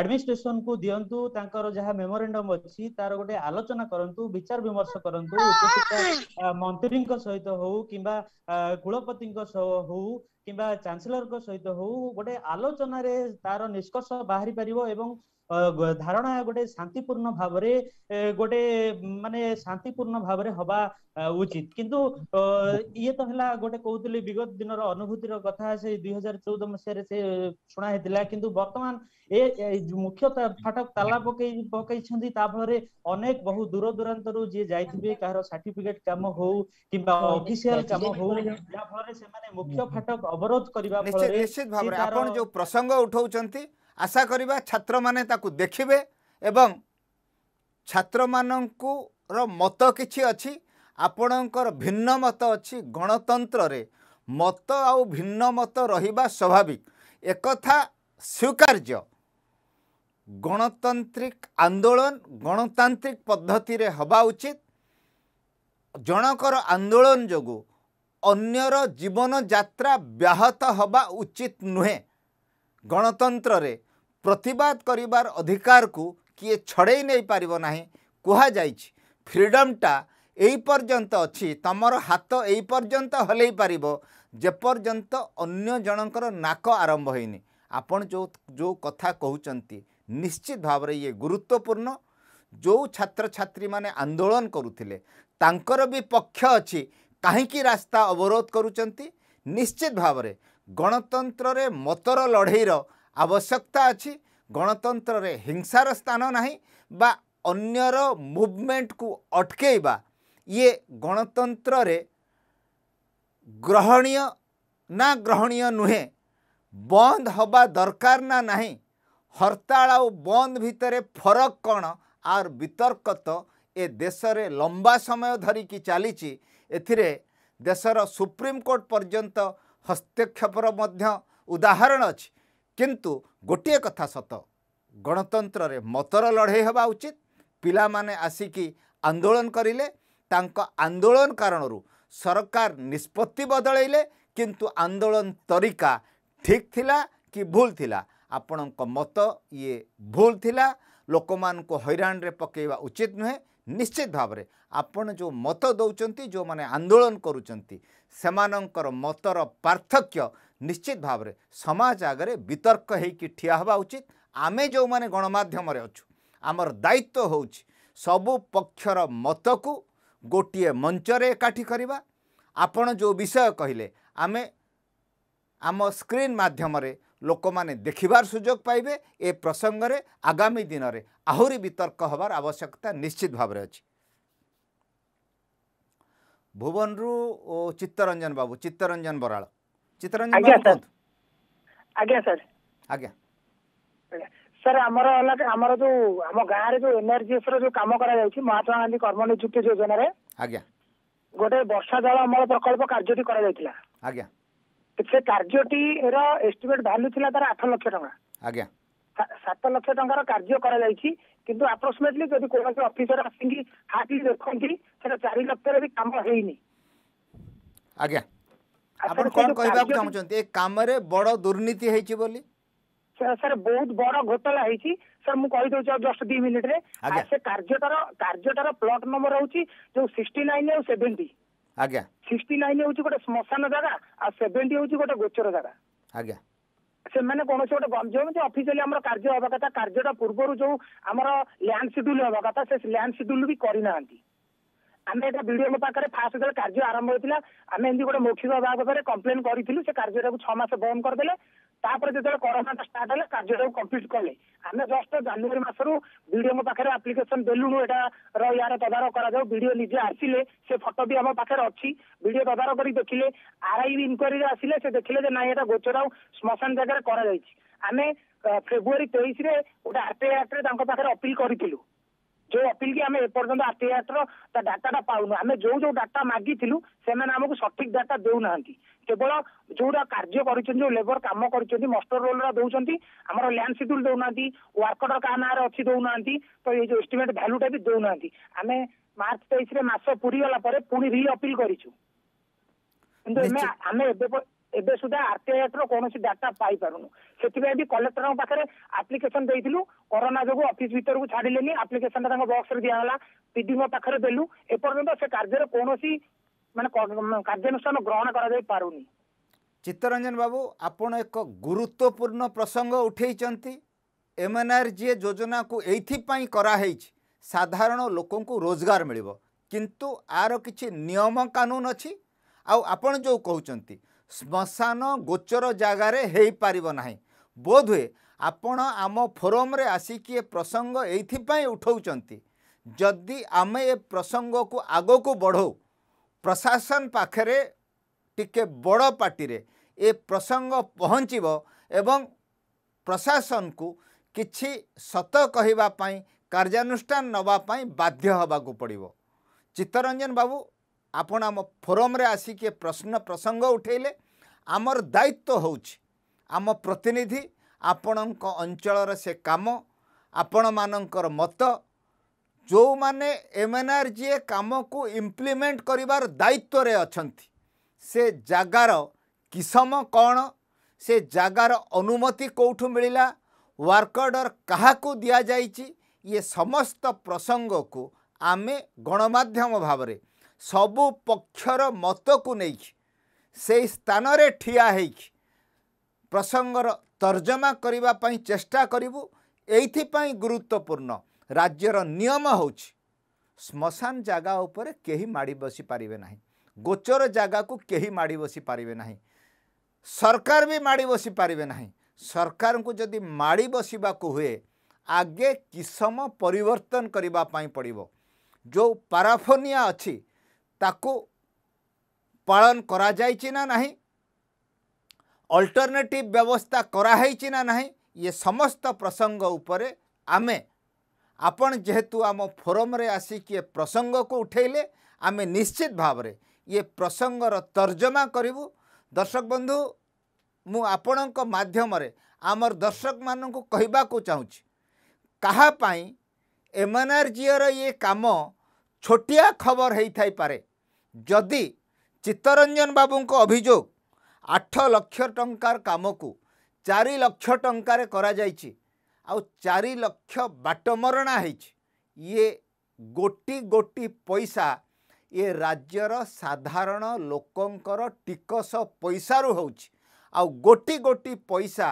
ଆଡମିନିଷ୍ଟ୍ରେସନକୁ ଦିଅନ୍ତୁ ତାଙ୍କର ଯାହା ମେମୋରାଣ୍ଡମ ଅଛି ତାର ଗୋଟେ ଆଲୋଚନା କରନ୍ତୁ ବିଚାର ବିମର୍ଶ କରନ୍ତୁ ଉପସ୍ଥିତ ମନ୍ତ୍ରୀଙ୍କ ସହିତ ହଉ କିମ୍ବା କୁଳପତିଙ୍କ ସହ ହଉ କିମ୍ବା ଚାନ୍ସେଲରଙ୍କ ସହିତ ହଉ ଗୋଟେ ଆଲୋଚନାରେ ତାର ନିଷ୍କର୍ଷ ବାହାରି ପାରିବ ଏବଂ ଧାରଣା ଗୋଟେ ଶାନ୍ତିପୂର୍ଣ୍ଣ ଭାବରେ ଗୋଟେ ମାନେ ଶାନ୍ତିପୂର୍ଣ୍ଣ ଭାବରେ ହବା ଉଚିତ କିନ୍ତୁ ଇଏ ତ ହେଲା ଗୋଟେ କହୁଥିଲି ବିଗତ ଦିନର ଅନୁଭୂତିର କଥା ସେ ଦୁଇ ହଜାର ଚଉଦ ମସିହାରେ ସେ ଶୁଣା ହେଇଥିଲା କିନ୍ତୁ ବର୍ତ୍ତମାନ ଏ ମୁଖ୍ୟ ଫାଟକ ତାଲା ପକେଇ ପକେଇଛନ୍ତି ତା ଫଳରେ ଅନେକ ବହୁ ଦୂର ଦୂରାନ୍ତରୁ ଯିଏ ଯାଇଥିବେ କାହାର ସାର୍ଟିଫିକେଟ କାମ ହଉ କିମ୍ବା ଅଫିସିଆଲ କାମ ହଉ ଯାହା ଫଳରେ ସେମାନେ ମୁଖ୍ୟ ଫାଟକ ଅବରୋଧ କରିବା ଫଳରେ ନିଶ୍ଚିତ ଭାବରେ ଆପଣ ଯୋଉ ପ୍ରସଙ୍ଗ ଉଠଉଛନ୍ତି ଆଶା କରିବା ଛାତ୍ରମାନେ ତାକୁ ଦେଖିବେ ଏବଂ ଛାତ୍ରମାନଙ୍କର ମତ କିଛି ଅଛି ଆପଣଙ୍କର ଭିନ୍ନ ମତ ଅଛି ଗଣତନ୍ତ୍ରରେ ମତ ଆଉ ଭିନ୍ନ ମତ ରହିବା ସ୍ୱାଭାବିକ ଏକଥା ସ୍ୱୀକାର୍ଯ୍ୟ ଗଣତାନ୍ତ୍ରିକ ଆନ୍ଦୋଳନ ଗଣତାନ୍ତ୍ରିକ ପଦ୍ଧତିରେ ହେବା ଉଚିତ ଜଣଙ୍କର ଆନ୍ଦୋଳନ ଯୋଗୁଁ ଅନ୍ୟର ଜୀବନଯାତ୍ରା ବ୍ୟାହତ ହେବା ଉଚିତ ନୁହେଁ ଗଣତନ୍ତ୍ରରେ ପ୍ରତିବାଦ କରିବାର ଅଧିକାରକୁ କିଏ ଛଡ଼େଇ ନେଇପାରିବ ନାହିଁ କୁହାଯାଇଛି ଫ୍ରିଡ଼ମ୍ଟା ଏଇ ପର୍ଯ୍ୟନ୍ତ ଅଛି ତୁମର ହାତ ଏଇ ପର୍ଯ୍ୟନ୍ତ ହଲେଇ ପାରିବ ଯେପର୍ଯ୍ୟନ୍ତ ଅନ୍ୟ ଜଣଙ୍କର ନାକ ଆରମ୍ଭ ହେଇନି ଆପଣ ଯେଉଁ ଯେଉଁ କଥା କହୁଛନ୍ତି ନିଶ୍ଚିତ ଭାବରେ ଇଏ ଗୁରୁତ୍ୱପୂର୍ଣ୍ଣ ଯେଉଁ ଛାତ୍ରଛାତ୍ରୀମାନେ ଆନ୍ଦୋଳନ କରୁଥିଲେ ତାଙ୍କର ବି ପକ୍ଷ ଅଛି କାହିଁକି ରାସ୍ତା ଅବରୋଧ କରୁଛନ୍ତି ନିଶ୍ଚିତ ଭାବରେ ଗଣତନ୍ତ୍ରରେ ମତର ଲଢ଼େଇର ଆବଶ୍ୟକତା ଅଛି ଗଣତନ୍ତ୍ରରେ ହିଂସାର ସ୍ଥାନ ନାହିଁ ବା ଅନ୍ୟର ମୁଭମେଣ୍ଟକୁ ଅଟକେଇବା ଇଏ ଗଣତନ୍ତ୍ରରେ ଗ୍ରହଣୀୟ ନା ଗ୍ରହଣୀୟ ନୁହେଁ ବନ୍ଦ ହେବା ଦରକାର ନା ନାହିଁ ହରତାଳ ଆଉ ବନ୍ଦ ଭିତରେ ଫରକ କ'ଣ ଆର୍ ବିତର୍କ ତ ଏ ଦେଶରେ ଲମ୍ବା ସମୟ ଧରିକି ଚାଲିଛି ଏଥିରେ ଦେଶର ସୁପ୍ରିମକୋର୍ଟ ପର୍ଯ୍ୟନ୍ତ ହସ୍ତକ୍ଷେପର ମଧ୍ୟ ଉଦାହରଣ ଅଛି କିନ୍ତୁ ଗୋଟିଏ କଥା ସତ ଗଣତନ୍ତ୍ରରେ ମତର ଲଢ଼େଇ ହେବା ଉଚିତ ପିଲାମାନେ ଆସିକି ଆନ୍ଦୋଳନ କରିଲେ ତାଙ୍କ ଆନ୍ଦୋଳନ କାରଣରୁ ସରକାର ନିଷ୍ପତ୍ତି ବଦଳେଇଲେ କିନ୍ତୁ ଆନ୍ଦୋଳନ ତରିକା ଠିକ୍ ଥିଲା କି ଭୁଲ ଥିଲା ଆପଣଙ୍କ ମତ ଇଏ ଭୁଲ ଥିଲା ଲୋକମାନଙ୍କୁ ହଇରାଣରେ ପକାଇବା ଉଚିତ ନୁହେଁ ନିଶ୍ଚିତ ଭାବରେ ଆପଣ ଯେଉଁ ମତ ଦେଉଛନ୍ତି ଯେଉଁମାନେ ଆନ୍ଦୋଳନ କରୁଛନ୍ତି ସେମାନଙ୍କର ମତର ପାର୍ଥକ୍ୟ ନିଶ୍ଚିତ ଭାବରେ ସମାଜ ଆଗରେ ବିତର୍କ ହୋଇକି ଠିଆ ହେବା ଉଚିତ ଆମେ ଯେଉଁମାନେ ଗଣମାଧ୍ୟମରେ ଅଛୁ ଆମର ଦାୟିତ୍ୱ ହେଉଛି ସବୁ ପକ୍ଷର ମତକୁ ଗୋଟିଏ ମଞ୍ଚରେ ଏକାଠି କରିବା ଆପଣ ଯେଉଁ ବିଷୟ କହିଲେ ଆମେ ଆମ ସ୍କ୍ରିନ୍ ମାଧ୍ୟମରେ ଲୋକମାନେ ଦେଖିବାର ସୁଯୋଗ ପାଇବେ ଏ ପ୍ରସଙ୍ଗରେ ଆଗାମୀ ଦିନରେ ଆହୁରି ବିତର୍କ ହେବାର ଆବଶ୍ୟକତା ନିଶ୍ଚିତ ଭାବରେ ଅଛି ଭୁବନରୁ ଓ ଚିତ୍ତରଞ୍ଜନ ବାବୁ ଚିତ୍ତରଞ୍ଜନ ବରାଳ ଚିତ୍ତରଞ୍ଜନ କୁହନ୍ତୁ ଆଜ୍ଞା ସାର୍ ଆଜ୍ଞା ସାର୍ ଆମର ହେଲା ଆମର ଯୋଉ ଆମ ଗାଁରେ ଯୋଉ ଏନଆରଜିଏସ୍ ର ଯୋଉ କାମ କରାଯାଉଛି ମହାତ୍ମା ଗାନ୍ଧୀ କର୍ମନିଯୁକ୍ତି ଯୋଜନାରେ ଆଜ୍ଞା ଗୋଟେ ବର୍ଷା ଜଳ ଅମଳ ପ୍ରକଳ୍ପ କାର୍ଯ୍ୟଟି କରାଯାଇଥିଲା ଆଜ୍ଞା ସେ କାର୍ଯ୍ୟଟିର ଏଷ୍ଟିମେଟ୍ ଭ୍ୟାଲ୍ୟୁ ଥିଲା ତାର ଆଠ ଲକ୍ଷ ଟଙ୍କା ଆଜ୍ଞା ସାତ ଲକ୍ଷ ଟଙ୍କାର କାର୍ଯ୍ୟ କରାଯାଇଛି କିନ୍ତୁ ଆପ୍ରୋକ୍ସିମେଟଲି ଯଦି କୌଣସି ଅଫିସର ଆସିକି ହାର୍ଡଲି ଦେଖନ୍ତି ସେଟା ଚାରି ଲକ୍ଷରେ ବି କାମ ହେଇନି ଆଜ୍ଞା ଆପଣ କଣ କହିବାକୁ ଚାହୁଁଛନ୍ତି ଏ କାମରେ ବଡ ଦୁର୍ନୀତି ହେଇଛି ବୋଲି ସାର୍ ବହୁତ ବଡ ଘୋଟାଲା ହେଇଛି ସାର୍ ମୁଁ କହିଦେଉଛି ଆଉ ଜଷ୍ଟ ଦି ମିନିଟରେ ସେ କାର୍ଯ୍ୟଟାର କାର୍ଯ୍ୟଟାର ପ୍ଲଟ ନମ୍ବର ହଉଛି ଯୋଉ ସିକ୍ସଟି ନାଇନ ଆଉ ସେଭେଣ୍ଟି ଆଜ୍ଞା ସିକ୍ସଟି ନାଇନ ହଉଛି ଗୋଟେ ଶ୍ମଶାନ ଜାଗା ଆଉ ସେଭେଣ୍ଟି ହଉଛି ଗୋଟେ ଗୋଚର ଜାଗା ଆଜ୍ଞା ସେମାନେ କୌଣସି ଗୋଟେ ଯେମିତି ଅଫିସିଆଲି ଆମର କାର୍ଯ୍ୟ ହବା କଥା କାର୍ଯ୍ୟଟା ପୂର୍ବରୁ ଯୋଉ ଆମର ଲ୍ୟାଣ୍ଡ ସିଡ୍ୟୁଲ ହବା କଥା ସେ ଲ୍ୟାଣ୍ଡ ସିଡ୍ୟୁଲ ବି କରିନାହାନ୍ତି ଆମେ ଏଇଟା ବିଡିଓଙ୍କ ପାଖରେ ଫାଷ୍ଟ ଯେତେବେଳେ କାର୍ଯ୍ୟ ଆରମ୍ଭ ହୋଇଥିଲା ଆମେ ଏମିତି ଗୋଟେ ମୌଖିକ ବାବଦରେ କମ୍ପ୍ଲେନ କରିଥିଲୁ ସେ କାର୍ଯ୍ୟଟାକୁ ଛଅ ମାସ ବନ୍ଦ କରିଦେଲେ ତାପରେ ଯେତେବେଳେ କରୋନାଟା ଷ୍ଟାର୍ଟ ହେଲା କାର୍ଯ୍ୟଟାକୁ କମ୍ପ୍ଲିଟ କଲେ ଆମେ ଜଷ୍ଟ ଜାନୁଆରୀ ମାସରୁ ବିଡିଓଙ୍କ ପାଖରେ ଆପ୍ଲିକେସନ ଦେଲୁଣୁ ଏଟା ର ୟାର ତଦାରଖ କରାଯାଉ ବିଡିଓ ନିଜେ ଆସିଲେ ସେ ଫଟୋ ବି ଆମ ପାଖରେ ଅଛି ବିଡିଓ ତଦାରଖ କରି ଦେଖିଲେ ଆରଆଇ ଇନକ୍ୱାରୀରେ ଆସିଲେ ସେ ଦେଖିଲେ ଯେ ନାଇଁ ଏଟା ଗୋଚର ଆଉ ଶ୍ମଶାନ ଜାଗାରେ କରାଯାଇଛି ଆମେ ଫେବୃଆରୀ ତେଇଶରେ ଗୋଟେ ଆର୍ଟିଆଇ ଆକ୍ଟରେ ତାଙ୍କ ପାଖରେ ଅପିଲ କରିଥିଲୁ ଯୋଉ ଅପିଲ କି ଆମେ ଏପର୍ଯ୍ୟନ୍ତ ଆର୍ଟିଆଟର ତା ଡାଟାଟା ପାଉନୁ ଆମେ ଯୋଉ ଯୋଉ ଡାଟା ମାଗିଥିଲୁ ସେମାନେ ଆମକୁ ସଠିକ ଡାଟା ଦେଉନାହାନ୍ତି କେବଳ ଯୋଉଟା କାର୍ଯ୍ୟ କରିଛନ୍ତି ଯୋଉ ଲେବର କାମ କରିଛନ୍ତି ମଷ୍ଟର ରୋଲର ଦଉଛନ୍ତି ଆମର ଲ୍ୟାଣ୍ଡ ସିଡ୍ୟୁଲ ଦଉନାହାନ୍ତି ୱାର୍କର କାହା ନାଁରେ ଅଛି ଦଉନାହାନ୍ତି ତ ଏଇ ଯୋଉ ଏଷ୍ଟିମେଟ ଭାଲ୍ୟୁଟା ବି ଦଉନାହାନ୍ତି ଆମେ ମାର୍ଚ୍ଚ ତେଇଶରେ ମାସ ପୁରିଗଲା ପରେ ପୁଣି ରି ଅପିଲ କରିଛୁ କିନ୍ତୁ ଆମେ ଆମେ ଏବେ ଏବେ ସୁଦ୍ଧା ଆରଟିଆଇଏଫ୍ ର କୌଣସି ଡାଟା ପାଇପାରୁନୁ ସେଥିପାଇଁ ବି କଲେକ୍ଟରଙ୍କ ପାଖରେ ଆପ୍ଲିକେସନ ଦେଇଥିଲୁ କରୋନା ଯୋଗୁଁ ଅଫିସ ଭିତରକୁ ଛାଡିଲେନି ଆପ୍ଲିକେସନଟା ତାଙ୍କ ବକ୍ସରେ ଦିଆଗଲା ପିଡିଙ୍କ ପାଖରେ ଦେଲୁ ଏପର୍ଯ୍ୟନ୍ତ ସେ କାର୍ଯ୍ୟରେ କୌଣସି ମାନେ କାର୍ଯ୍ୟାନୁଷ୍ଠାନ ଗ୍ରହଣ କରାଯାଇ ପାରୁନି ଚିତ୍ତରଞ୍ଜନ ବାବୁ ଆପଣ ଏକ ଗୁରୁତ୍ୱପୂର୍ଣ୍ଣ ପ୍ରସଙ୍ଗ ଉଠାଇଛନ୍ତି ଉଠେଇଛନ୍ତି ଯିଏ ଯୋଜନାକୁ ଏଇଥିପାଇଁ କରାହେଇଛି ସାଧାରଣ ଲୋକଙ୍କୁ ରୋଜଗାର ମିଳିବ କିନ୍ତୁ ଆର କିଛି ନିୟମ କାନୁନ ଅଛି ଆଉ ଆପଣ ଯେଉଁ କହୁଛନ୍ତି ଶ୍ମଶାନ ଗୋଚର ଜାଗାରେ ହେଇପାରିବ ନାହିଁ ବୋଧହୁଏ ଆପଣ ଆମ ଫୋରମ୍ରେ ଆସିକି ଏ ପ୍ରସଙ୍ଗ ଏଇଥିପାଇଁ ଉଠଉଛନ୍ତି ଯଦି ଆମେ ଏ ପ୍ରସଙ୍ଗକୁ ଆଗକୁ ବଢ଼ଉ ପ୍ରଶାସନ ପାଖରେ ଟିକେ ବଡ଼ ପାର୍ଟିରେ ଏ ପ୍ରସଙ୍ଗ ପହଞ୍ଚିବ ଏବଂ ପ୍ରଶାସନକୁ କିଛି ସତ କହିବା ପାଇଁ କାର୍ଯ୍ୟାନୁଷ୍ଠାନ ନେବା ପାଇଁ ବାଧ୍ୟ ହେବାକୁ ପଡ଼ିବ ଚିତ୍ତରଞ୍ଜନ ବାବୁ ଆପଣ ଆମ ଫୋରମ୍ରେ ଆସିକି ପ୍ରଶ୍ନ ପ୍ରସଙ୍ଗ ଉଠାଇଲେ ଆମର ଦାୟିତ୍ୱ ହେଉଛି ଆମ ପ୍ରତିନିଧି ଆପଣଙ୍କ ଅଞ୍ଚଳର ସେ କାମ ଆପଣମାନଙ୍କର ମତ ଯେଉଁମାନେ ଏମ୍ଏନ୍ଆର୍ ଯିଏ କାମକୁ ଇମ୍ପ୍ଲିମେଣ୍ଟ କରିବାର ଦାୟିତ୍ୱରେ ଅଛନ୍ତି ସେ ଜାଗାର କିସମ କ'ଣ ସେ ଜାଗାର ଅନୁମତି କେଉଁଠୁ ମିଳିଲା ୱାର୍କ ଅର୍ଡ଼ର କାହାକୁ ଦିଆଯାଇଛି ଇଏ ସମସ୍ତ ପ୍ରସଙ୍ଗକୁ ଆମେ ଗଣମାଧ୍ୟମ ଭାବରେ ସବୁ ପକ୍ଷର ମତକୁ ନେଇକି ସେଇ ସ୍ଥାନରେ ଠିଆ ହେଇକି ପ୍ରସଙ୍ଗର ତର୍ଜମା କରିବା ପାଇଁ ଚେଷ୍ଟା କରିବୁ ଏଇଥିପାଇଁ ଗୁରୁତ୍ୱପୂର୍ଣ୍ଣ ରାଜ୍ୟର ନିୟମ ହେଉଛି ଶ୍ମଶାନ ଜାଗା ଉପରେ କେହି ମାଡ଼ି ବସି ପାରିବେ ନାହିଁ ଗୋଚର ଜାଗାକୁ କେହି ମାଡ଼ି ବସି ପାରିବେ ନାହିଁ ସରକାର ବି ମାଡ଼ି ବସି ପାରିବେ ନାହିଁ ସରକାରଙ୍କୁ ଯଦି ମାଡ଼ି ବସିବାକୁ ହୁଏ ଆଗେ କିସମ ପରିବର୍ତ୍ତନ କରିବା ପାଇଁ ପଡ଼ିବ ଯେଉଁ ପାରାଫୋନିଆ ଅଛି ତାକୁ ପାଳନ କରାଯାଇଛି ନା ନାହିଁ ଅଲ୍ଟରନେଟିଭ୍ ବ୍ୟବସ୍ଥା କରାହେଇଛି ନା ନାହିଁ ଇଏ ସମସ୍ତ ପ୍ରସଙ୍ଗ ଉପରେ ଆମେ ଆପଣ ଯେହେତୁ ଆମ ଫୋରମ୍ରେ ଆସିକି ଏ ପ୍ରସଙ୍ଗକୁ ଉଠାଇଲେ ଆମେ ନିଶ୍ଚିତ ଭାବରେ ଇଏ ପ୍ରସଙ୍ଗର ତର୍ଜମା କରିବୁ ଦର୍ଶକ ବନ୍ଧୁ ମୁଁ ଆପଣଙ୍କ ମାଧ୍ୟମରେ ଆମର ଦର୍ଶକମାନଙ୍କୁ କହିବାକୁ ଚାହୁଁଛି କାହା ପାଇଁ ଏମଏନଆର୍ଜିଓର ଇଏ କାମ ଛୋଟିଆ ଖବର ହେଇଥାଇପାରେ ଯଦି ଚିତ୍ତରଞ୍ଜନ ବାବୁଙ୍କ ଅଭିଯୋଗ ଆଠ ଲକ୍ଷ ଟଙ୍କାର କାମକୁ ଚାରି ଲକ୍ଷ ଟଙ୍କାରେ କରାଯାଇଛି ଆଉ ଚାରି ଲକ୍ଷ ମରଣା ହେଇଛି ଇଏ ଗୋଟି ଗୋଟି ପଇସା ଇଏ ରାଜ୍ୟର ସାଧାରଣ ଲୋକଙ୍କର ଟିକସ ପଇସାରୁ ହେଉଛି ଆଉ ଗୋଟି ଗୋଟି ପଇସା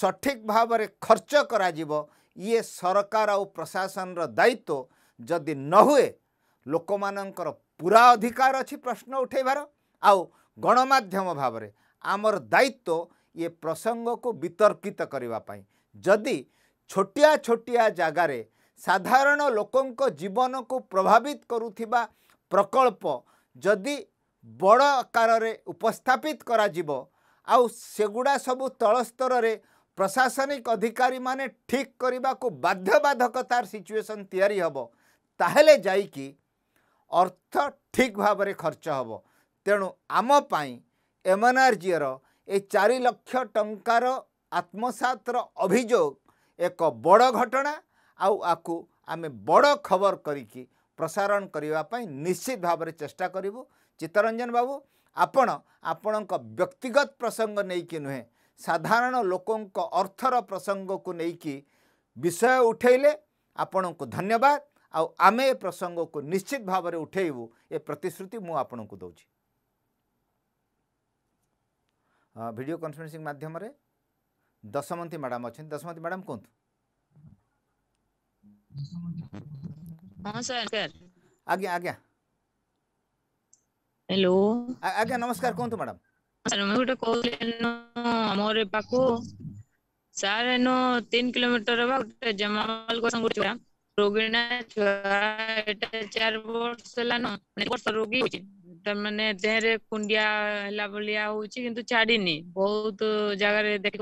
ସଠିକ୍ ଭାବରେ ଖର୍ଚ୍ଚ କରାଯିବ ଇଏ ସରକାର ଆଉ ପ୍ରଶାସନର ଦାୟିତ୍ୱ ଯଦି ନ ହୁଏ ଲୋକମାନଙ୍କର ପୁରା ଅଧିକାର ଅଛି ପ୍ରଶ୍ନ ଉଠାଇବାର ଆଉ ଗଣମାଧ୍ୟମ ଭାବରେ ଆମର ଦାୟିତ୍ୱ ଇଏ ପ୍ରସଙ୍ଗକୁ ବିତର୍କିତ କରିବା ପାଇଁ ଯଦି ଛୋଟିଆ ଛୋଟିଆ ଜାଗାରେ ସାଧାରଣ ଲୋକଙ୍କ ଜୀବନକୁ ପ୍ରଭାବିତ କରୁଥିବା ପ୍ରକଳ୍ପ ଯଦି ବଡ଼ ଆକାରରେ ଉପସ୍ଥାପିତ କରାଯିବ ଆଉ ସେଗୁଡ଼ା ସବୁ ତଳସ୍ତରରେ ପ୍ରଶାସନିକ ଅଧିକାରୀମାନେ ଠିକ୍ କରିବାକୁ ବାଧ୍ୟବାଧକତାର ସିଚୁଏସନ୍ ତିଆରି ହେବ ତାହେଲେ ଯାଇକି ଅର୍ଥ ଠିକ୍ ଭାବରେ ଖର୍ଚ୍ଚ ହେବ ତେଣୁ ଆମ ପାଇଁ ଏମଏନଆରଜିଓର ଏ ଚାରି ଲକ୍ଷ ଟଙ୍କାର ଆତ୍ମସାତର ଅଭିଯୋଗ ଏକ ବଡ଼ ଘଟଣା ଆଉ ଆକୁ ଆମେ ବଡ଼ ଖବର କରିକି ପ୍ରସାରଣ କରିବା ପାଇଁ ନିଶ୍ଚିତ ଭାବରେ ଚେଷ୍ଟା କରିବୁ ଚିତ୍ତରଞ୍ଜନ ବାବୁ ଆପଣ ଆପଣଙ୍କ ବ୍ୟକ୍ତିଗତ ପ୍ରସଙ୍ଗ ନେଇକି ନୁହେଁ ସାଧାରଣ ଲୋକଙ୍କ ଅର୍ଥର ପ୍ରସଙ୍ଗକୁ ନେଇକି ବିଷୟ ଉଠାଇଲେ ଆପଣଙ୍କୁ ଧନ୍ୟବାଦ ଆଉ ଆମେ ଏ ପ୍ରସଙ୍ଗକୁ ନିଶ୍ଚିତ ଭାବରେ ଉଠାଇବୁ ଏ ପ୍ରତିଶ୍ରୁତି ମୁଁ ଆପଣଙ୍କୁ ଦେଉଛି ଭିଡ଼ିଓ କନଫରେନ୍ସିଂ ମାଧ୍ୟମରେ ଦଶମନ୍ତୀ ମ୍ୟାଡ଼ାମ୍ ଅଛନ୍ତି ଦଶମନ୍ତୀ ମ୍ୟାଡ଼ାମ୍ କୁହନ୍ତୁ ଆଜ୍ଞା ଆଜ୍ଞା ହ୍ୟାଲୋ ଆଜ୍ଞା ନମସ୍କାର କୁହନ୍ତୁ ମ୍ୟାଡ଼ାମ୍ ସାର୍ ମୁଁ ଗୋଟେ କହୁଥିଲି ଆମର ପାଖକୁ ସାର୍ ଏନ ତିନି କିଲୋମିଟର ବା ଗୋଟେ ଜମାଲ ଗୋସଙ୍ଗ ଛୁଆ ରୋଗୀଣା ଛୁଆ ଏଟା ଚାରି ବର୍ଷ ହେଲାନ ବର୍ଷ ରୋଗୀ ହଉଛି ମାନେ ଦେହରେ କୁଣ୍ଡିଆ ହେଲା ଭଳିଆ ହଉଛି କିନ୍ତୁ ଛାଡିନି ବହୁତ ଜାଗାରେ ଦେଖି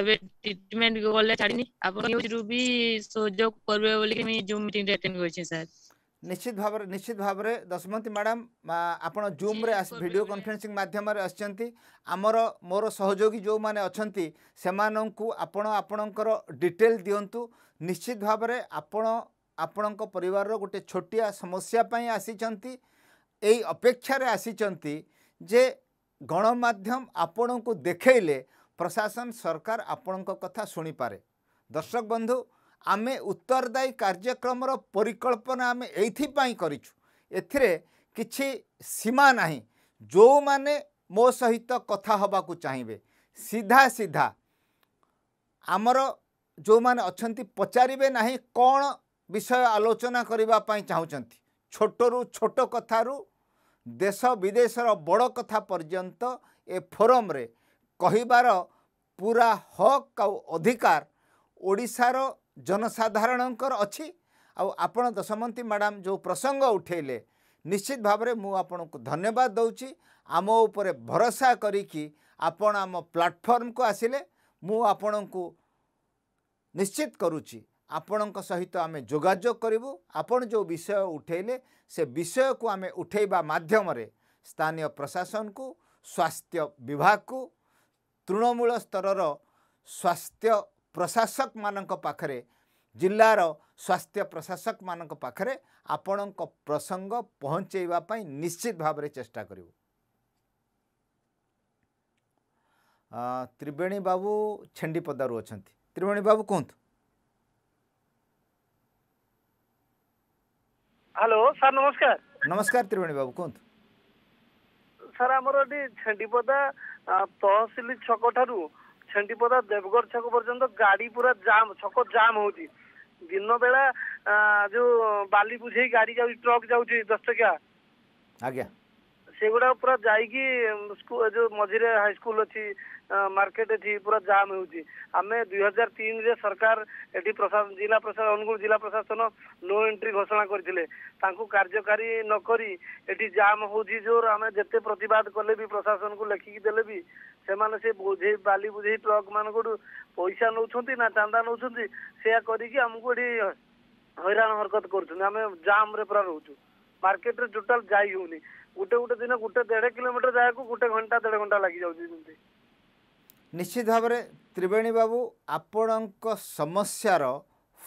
ଏବେ ଟ୍ରିଟମେଣ୍ଟ ଗଲେ ଛାଡିନି ଆପଣ ନ୍ୟୁଜରୁ ବି ସହଯୋଗ କରିବେ ବୋଲିକି ମୁଁ ଜୁମ୍ ମିଟିଂରେ ଆଟେଣ୍ଡ କରିଛି ସାର୍ ନିଶ୍ଚିତ ଭାବରେ ନିଶ୍ଚିତ ଭାବରେ ଦଶମନ୍ତୀ ମ୍ୟାଡ଼ାମ୍ ଆପଣ ଜୁମ୍ରେ ଭିଡ଼ିଓ କନଫରେନ୍ସିଂ ମାଧ୍ୟମରେ ଆସିଛନ୍ତି ଆମର ମୋର ସହଯୋଗୀ ଯେଉଁମାନେ ଅଛନ୍ତି ସେମାନଙ୍କୁ ଆପଣ ଆପଣଙ୍କର ଡିଟେଲ୍ ଦିଅନ୍ତୁ ନିଶ୍ଚିତ ଭାବରେ ଆପଣ ଆପଣଙ୍କ ପରିବାରର ଗୋଟେ ଛୋଟିଆ ସମସ୍ୟା ପାଇଁ ଆସିଛନ୍ତି এই ଅପେକ୍ଷାରେ ଆସିଛନ୍ତି ଯେ ଗଣମାଧ୍ୟମ ଆପଣଙ୍କୁ ଦେଖେଇଲେ ପ୍ରଶାସନ ସରକାର ଆପଣଙ୍କ କଥା ଶୁଣିପାରେ ଦର୍ଶକ ବନ୍ଧୁ ଆମେ ଉତ୍ତରଦାୟୀ କାର୍ଯ୍ୟକ୍ରମର ପରିକଳ୍ପନା ଆମେ ଏଇଥିପାଇଁ କରିଛୁ ଏଥିରେ କିଛି ସୀମା ନାହିଁ ଯେଉଁମାନେ ମୋ ସହିତ କଥା ହେବାକୁ ଚାହିଁବେ ସିଧା ସିଧା ଆମର ଯେଉଁମାନେ ଅଛନ୍ତି ପଚାରିବେ ନାହିଁ କ'ଣ ବିଷୟ ଆଲୋଚନା କରିବା ପାଇଁ ଚାହୁଁଛନ୍ତି ଛୋଟରୁ ଛୋଟ କଥାରୁ ଦେଶ ବିଦେଶର ବଡ଼ କଥା ପର୍ଯ୍ୟନ୍ତ ଏ ଫୋରମ୍ରେ କହିବାର ପୁରା ହକ୍ ଆଉ ଅଧିକାର ଓଡ଼ିଶାର ଜନସାଧାରଣଙ୍କର ଅଛି ଆଉ ଆପଣ ଦଶମନ୍ତୀ ମ୍ୟାଡ଼ାମ୍ ଯେଉଁ ପ୍ରସଙ୍ଗ ଉଠାଇଲେ ନିଶ୍ଚିତ ଭାବରେ ମୁଁ ଆପଣଙ୍କୁ ଧନ୍ୟବାଦ ଦେଉଛି ଆମ ଉପରେ ଭରସା କରିକି ଆପଣ ଆମ ପ୍ଲାଟଫର୍ମକୁ ଆସିଲେ ମୁଁ ଆପଣଙ୍କୁ ନିଶ୍ଚିତ କରୁଛି ଆପଣଙ୍କ ସହିତ ଆମେ ଯୋଗାଯୋଗ କରିବୁ ଆପଣ ଯେଉଁ ବିଷୟ ଉଠାଇଲେ ସେ ବିଷୟକୁ ଆମେ ଉଠାଇବା ମାଧ୍ୟମରେ ସ୍ଥାନୀୟ ପ୍ରଶାସନକୁ ସ୍ୱାସ୍ଥ୍ୟ ବିଭାଗକୁ ତୃଣମୂଳ ସ୍ତରର ସ୍ୱାସ୍ଥ୍ୟ ପ୍ରଶାସକମାନଙ୍କ ପାଖରେ ଜିଲ୍ଲାର ସ୍ୱାସ୍ଥ୍ୟ ପ୍ରଶାସକମାନଙ୍କ ପାଖରେ ଆପଣଙ୍କ ପ୍ରସଙ୍ଗ ପହଞ୍ଚାଇବା ପାଇଁ ନିଶ୍ଚିତ ଭାବରେ ଚେଷ୍ଟା କରିବୁ ତ୍ରିବେଣୀ ବାବୁ ଛେଣ୍ଡିପଦାରୁ ଅଛନ୍ତି ତ୍ରିବେଣୀ ବାବୁ କୁହନ୍ତୁ ହ୍ୟାଲୋ ସାର୍ ନମସ୍କାର ନମସ୍କାର ତ୍ରିବେଣୀ ବାବୁ କୁହନ୍ତୁ ସାର୍ ଆମର ଏଠି ଛେଣ୍ଡିପଦା ତହସିଲ ଛକ ଠାରୁ ଛେଣ୍ଡିପଦା ଦେବଗଡ଼ ଛକ ପର୍ଯ୍ୟନ୍ତ ଗାଡି ପୁରା ଜାମ୍ ଛକ ଜାମ୍ ହଉଛି ଦିନ ବେଳା ଯୋଉ ବାଲି ବୁଝେଇ ଗାଡି ଯାଉଛି ଟ୍ରକ୍ ଯାଉଛି ଦଶ ଟକିଆ ଆଜ୍ଞା ସେଗୁଡ଼ା ପୁରା ଯାଇକି ଯେଉଁ ମଝିରେ ହାଇସ୍କୁଲ ଅଛି ମାର୍କେଟ ଅଛି ପୁରା ଜାମ୍ ହେଉଛି ଆମେ ଦୁଇ ହଜାର ତିନିରେ ସରକାର ଏଠି ଜିଲ୍ଲା ପ୍ରଶାସନ ଅନୁଗୁଳ ଜିଲ୍ଲା ପ୍ରଶାସନ ନୋ ଏଣ୍ଟ୍ରି ଘୋଷଣା କରିଥିଲେ ତାଙ୍କୁ କାର୍ଯ୍ୟକାରୀ ନ କରି ଏଠି ଜାମ୍ ହେଉଛି ଜୋର ଆମେ ଯେତେ ପ୍ରତିବାଦ କଲେ ବି ପ୍ରଶାସନକୁ ଲେଖିକି ଦେଲେ ବି ସେମାନେ ସେ ବୋଝେଇ ବାଲି ବୁଝେଇ ଟ୍ରକ୍ ମାନଙ୍କଠୁ ପଇସା ନେଉଛନ୍ତି ନା ଚାନ୍ଦା ନେଉଛନ୍ତି ସେୟା କରିକି ଆମକୁ ଏଠି ହଇରାଣ ହରକତ କରୁଛନ୍ତି ଆମେ ଜାମ୍ରେ ପୁରା ରହୁଛୁ ମାର୍କେଟରେ ଟୋଟାଲ ଯାଇ ହଉନି ଗୋଟେ ଗୋଟେ ଦିନ ଗୋଟେ ଦେଢ କିଲୋମିଟର ଯାହାକୁ ଗୋଟେ ଘଣ୍ଟା ଦେଢ ଘଣ୍ଟା ଲାଗିଯାଉଛି ଯେମିତି ନିଶ୍ଚିତ ଭାବରେ ତ୍ରିବେଣୀ ବାବୁ ଆପଣଙ୍କ ସମସ୍ୟାର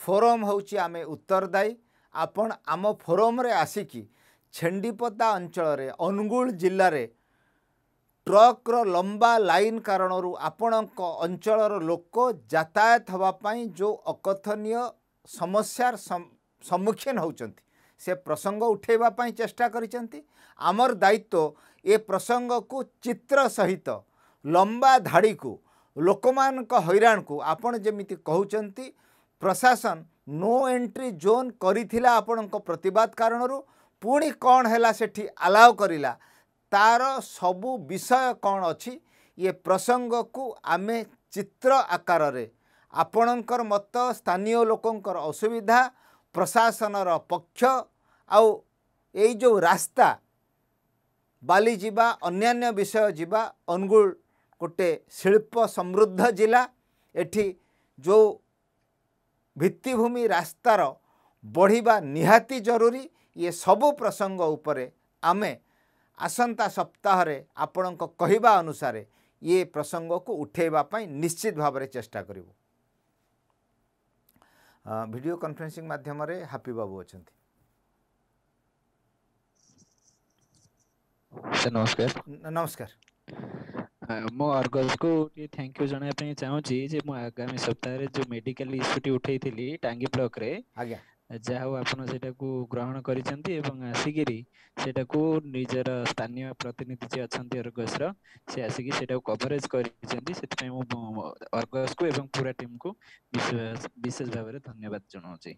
ଫୋରମ ହେଉଛି ଆମେ ଉତ୍ତରଦାୟୀ ଆପଣ ଆମ ଫୋରମରେ ଆସିକି ଛେଣ୍ଡିପଦା ଅଞ୍ଚଳରେ ଅନୁଗୁଳ ଜିଲ୍ଲାରେ ଟ୍ରକର ଲମ୍ବା ଲାଇନ୍ କାରଣରୁ ଆପଣଙ୍କ ଅଞ୍ଚଳର ଲୋକ ଯାତାୟତ ହେବା ପାଇଁ ଯେଉଁ ଅକଥନୀୟ ସମସ୍ୟାର ସମ୍ମୁଖୀନ ହେଉଛନ୍ତି ସେ ପ୍ରସଙ୍ଗ ଉଠାଇବା ପାଇଁ ଚେଷ୍ଟା କରିଛନ୍ତି ଆମର ଦାୟିତ୍ୱ ଏ ପ୍ରସଙ୍ଗକୁ ଚିତ୍ର ସହିତ ଲମ୍ବା ଧାଡ଼ିକୁ ଲୋକମାନଙ୍କ ହଇରାଣକୁ ଆପଣ ଯେମିତି କହୁଛନ୍ତି ପ୍ରଶାସନ ନୋ ଏଣ୍ଟ୍ରି ଜୋନ୍ କରିଥିଲା ଆପଣଙ୍କ ପ୍ରତିବାଦ କାରଣରୁ ପୁଣି କ'ଣ ହେଲା ସେଠି ଆଲାଓ କରିଲା ତା'ର ସବୁ ବିଷୟ କ'ଣ ଅଛି ଏ ପ୍ରସଙ୍ଗକୁ ଆମେ ଚିତ୍ର ଆକାରରେ ଆପଣଙ୍କର ମତ ସ୍ଥାନୀୟ ଲୋକଙ୍କର ଅସୁବିଧା ପ୍ରଶାସନର ପକ୍ଷ ଆଉ ଏଇ ଯେଉଁ ରାସ୍ତା ବାଲି ଯିବା ଅନ୍ୟାନ୍ୟ ବିଷୟ ଯିବା ଅନୁଗୁଳ ଗୋଟେ ଶିଳ୍ପ ସମୃଦ୍ଧ ଜିଲ୍ଲା ଏଠି ଯେଉଁ ଭିତ୍ତିଭୂମି ରାସ୍ତାର ବଢ଼ିବା ନିହାତି ଜରୁରୀ ଇଏ ସବୁ ପ୍ରସଙ୍ଗ ଉପରେ ଆମେ ଆସନ୍ତା ସପ୍ତାହରେ ଆପଣଙ୍କ କହିବା ଅନୁସାରେ ଇଏ ପ୍ରସଙ୍ଗକୁ ଉଠାଇବା ପାଇଁ ନିଶ୍ଚିତ ଭାବରେ ଚେଷ୍ଟା କରିବୁ ଭିଡ଼ିଓ କନଫରେନ୍ସିଂ ମାଧ୍ୟମରେ ହାପି ବାବୁ ଅଛନ୍ତି ସାର୍ ନମସ୍କାର ନମସ୍କାର ମୁଁ ଅର୍ଗସକୁ ଟିକେ ଥ୍ୟାଙ୍କ ୟୁ ଜଣାଇବା ପାଇଁ ଚାହୁଁଛି ଯେ ମୁଁ ଆଗାମୀ ସପ୍ତାହରେ ଯେଉଁ ମେଡିକାଲ ଇସ୍ୟୁଟି ଉଠେଇଥିଲି ଟାଙ୍ଗି ବ୍ଲକରେ ଆଜ୍ଞା ଯାହା ହଉ ଆପଣ ସେଟାକୁ ଗ୍ରହଣ କରିଛନ୍ତି ଏବଂ ଆସିକିରି ସେଟାକୁ ନିଜର ସ୍ଥାନୀୟ ପ୍ରତିନିଧି ଯିଏ ଅଛନ୍ତି ଅର୍ଗସର ସେ ଆସିକି ସେଟାକୁ କଭରେଜ କରିଛନ୍ତି ସେଥିପାଇଁ ମୁଁ ଅର୍ଗସକୁ ଏବଂ ପୁରା ଟିମ୍କୁ ବିଶେଷ ଭାବରେ ଧନ୍ୟବାଦ ଜଣାଉଛି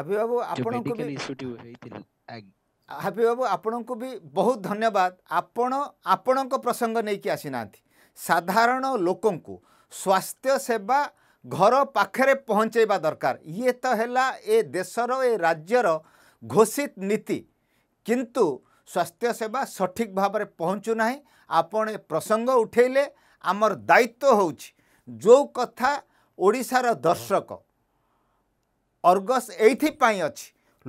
ହାବି ବାବୁ ଆପଣଙ୍କୁ ବି ଇସ୍ୟୁଟି ହେଇଥିଲା ଆଜ୍ଞା ହାପି ବାବୁ ଆପଣଙ୍କୁ ବି ବହୁତ ଧନ୍ୟବାଦ ଆପଣ ଆପଣଙ୍କ ପ୍ରସଙ୍ଗ ନେଇକି ଆସିନାହାନ୍ତି ସାଧାରଣ ଲୋକଙ୍କୁ ସ୍ୱାସ୍ଥ୍ୟ ସେବା ଘର ପାଖରେ ପହଞ୍ଚାଇବା ଦରକାର ଇଏ ତ ହେଲା ଏ ଦେଶର ଏ ରାଜ୍ୟର ଘୋଷିତ ନୀତି କିନ୍ତୁ ସ୍ୱାସ୍ଥ୍ୟ ସେବା ସଠିକ୍ ଭାବରେ ପହଞ୍ଚୁନାହିଁ ଆପଣ ଏ ପ୍ରସଙ୍ଗ ଉଠାଇଲେ ଆମର ଦାୟିତ୍ୱ ହେଉଛି ଯେଉଁ କଥା ଓଡ଼ିଶାର ଦର୍ଶକ ଅର୍ଗସ୍ ଏଇଥିପାଇଁ ଅଛି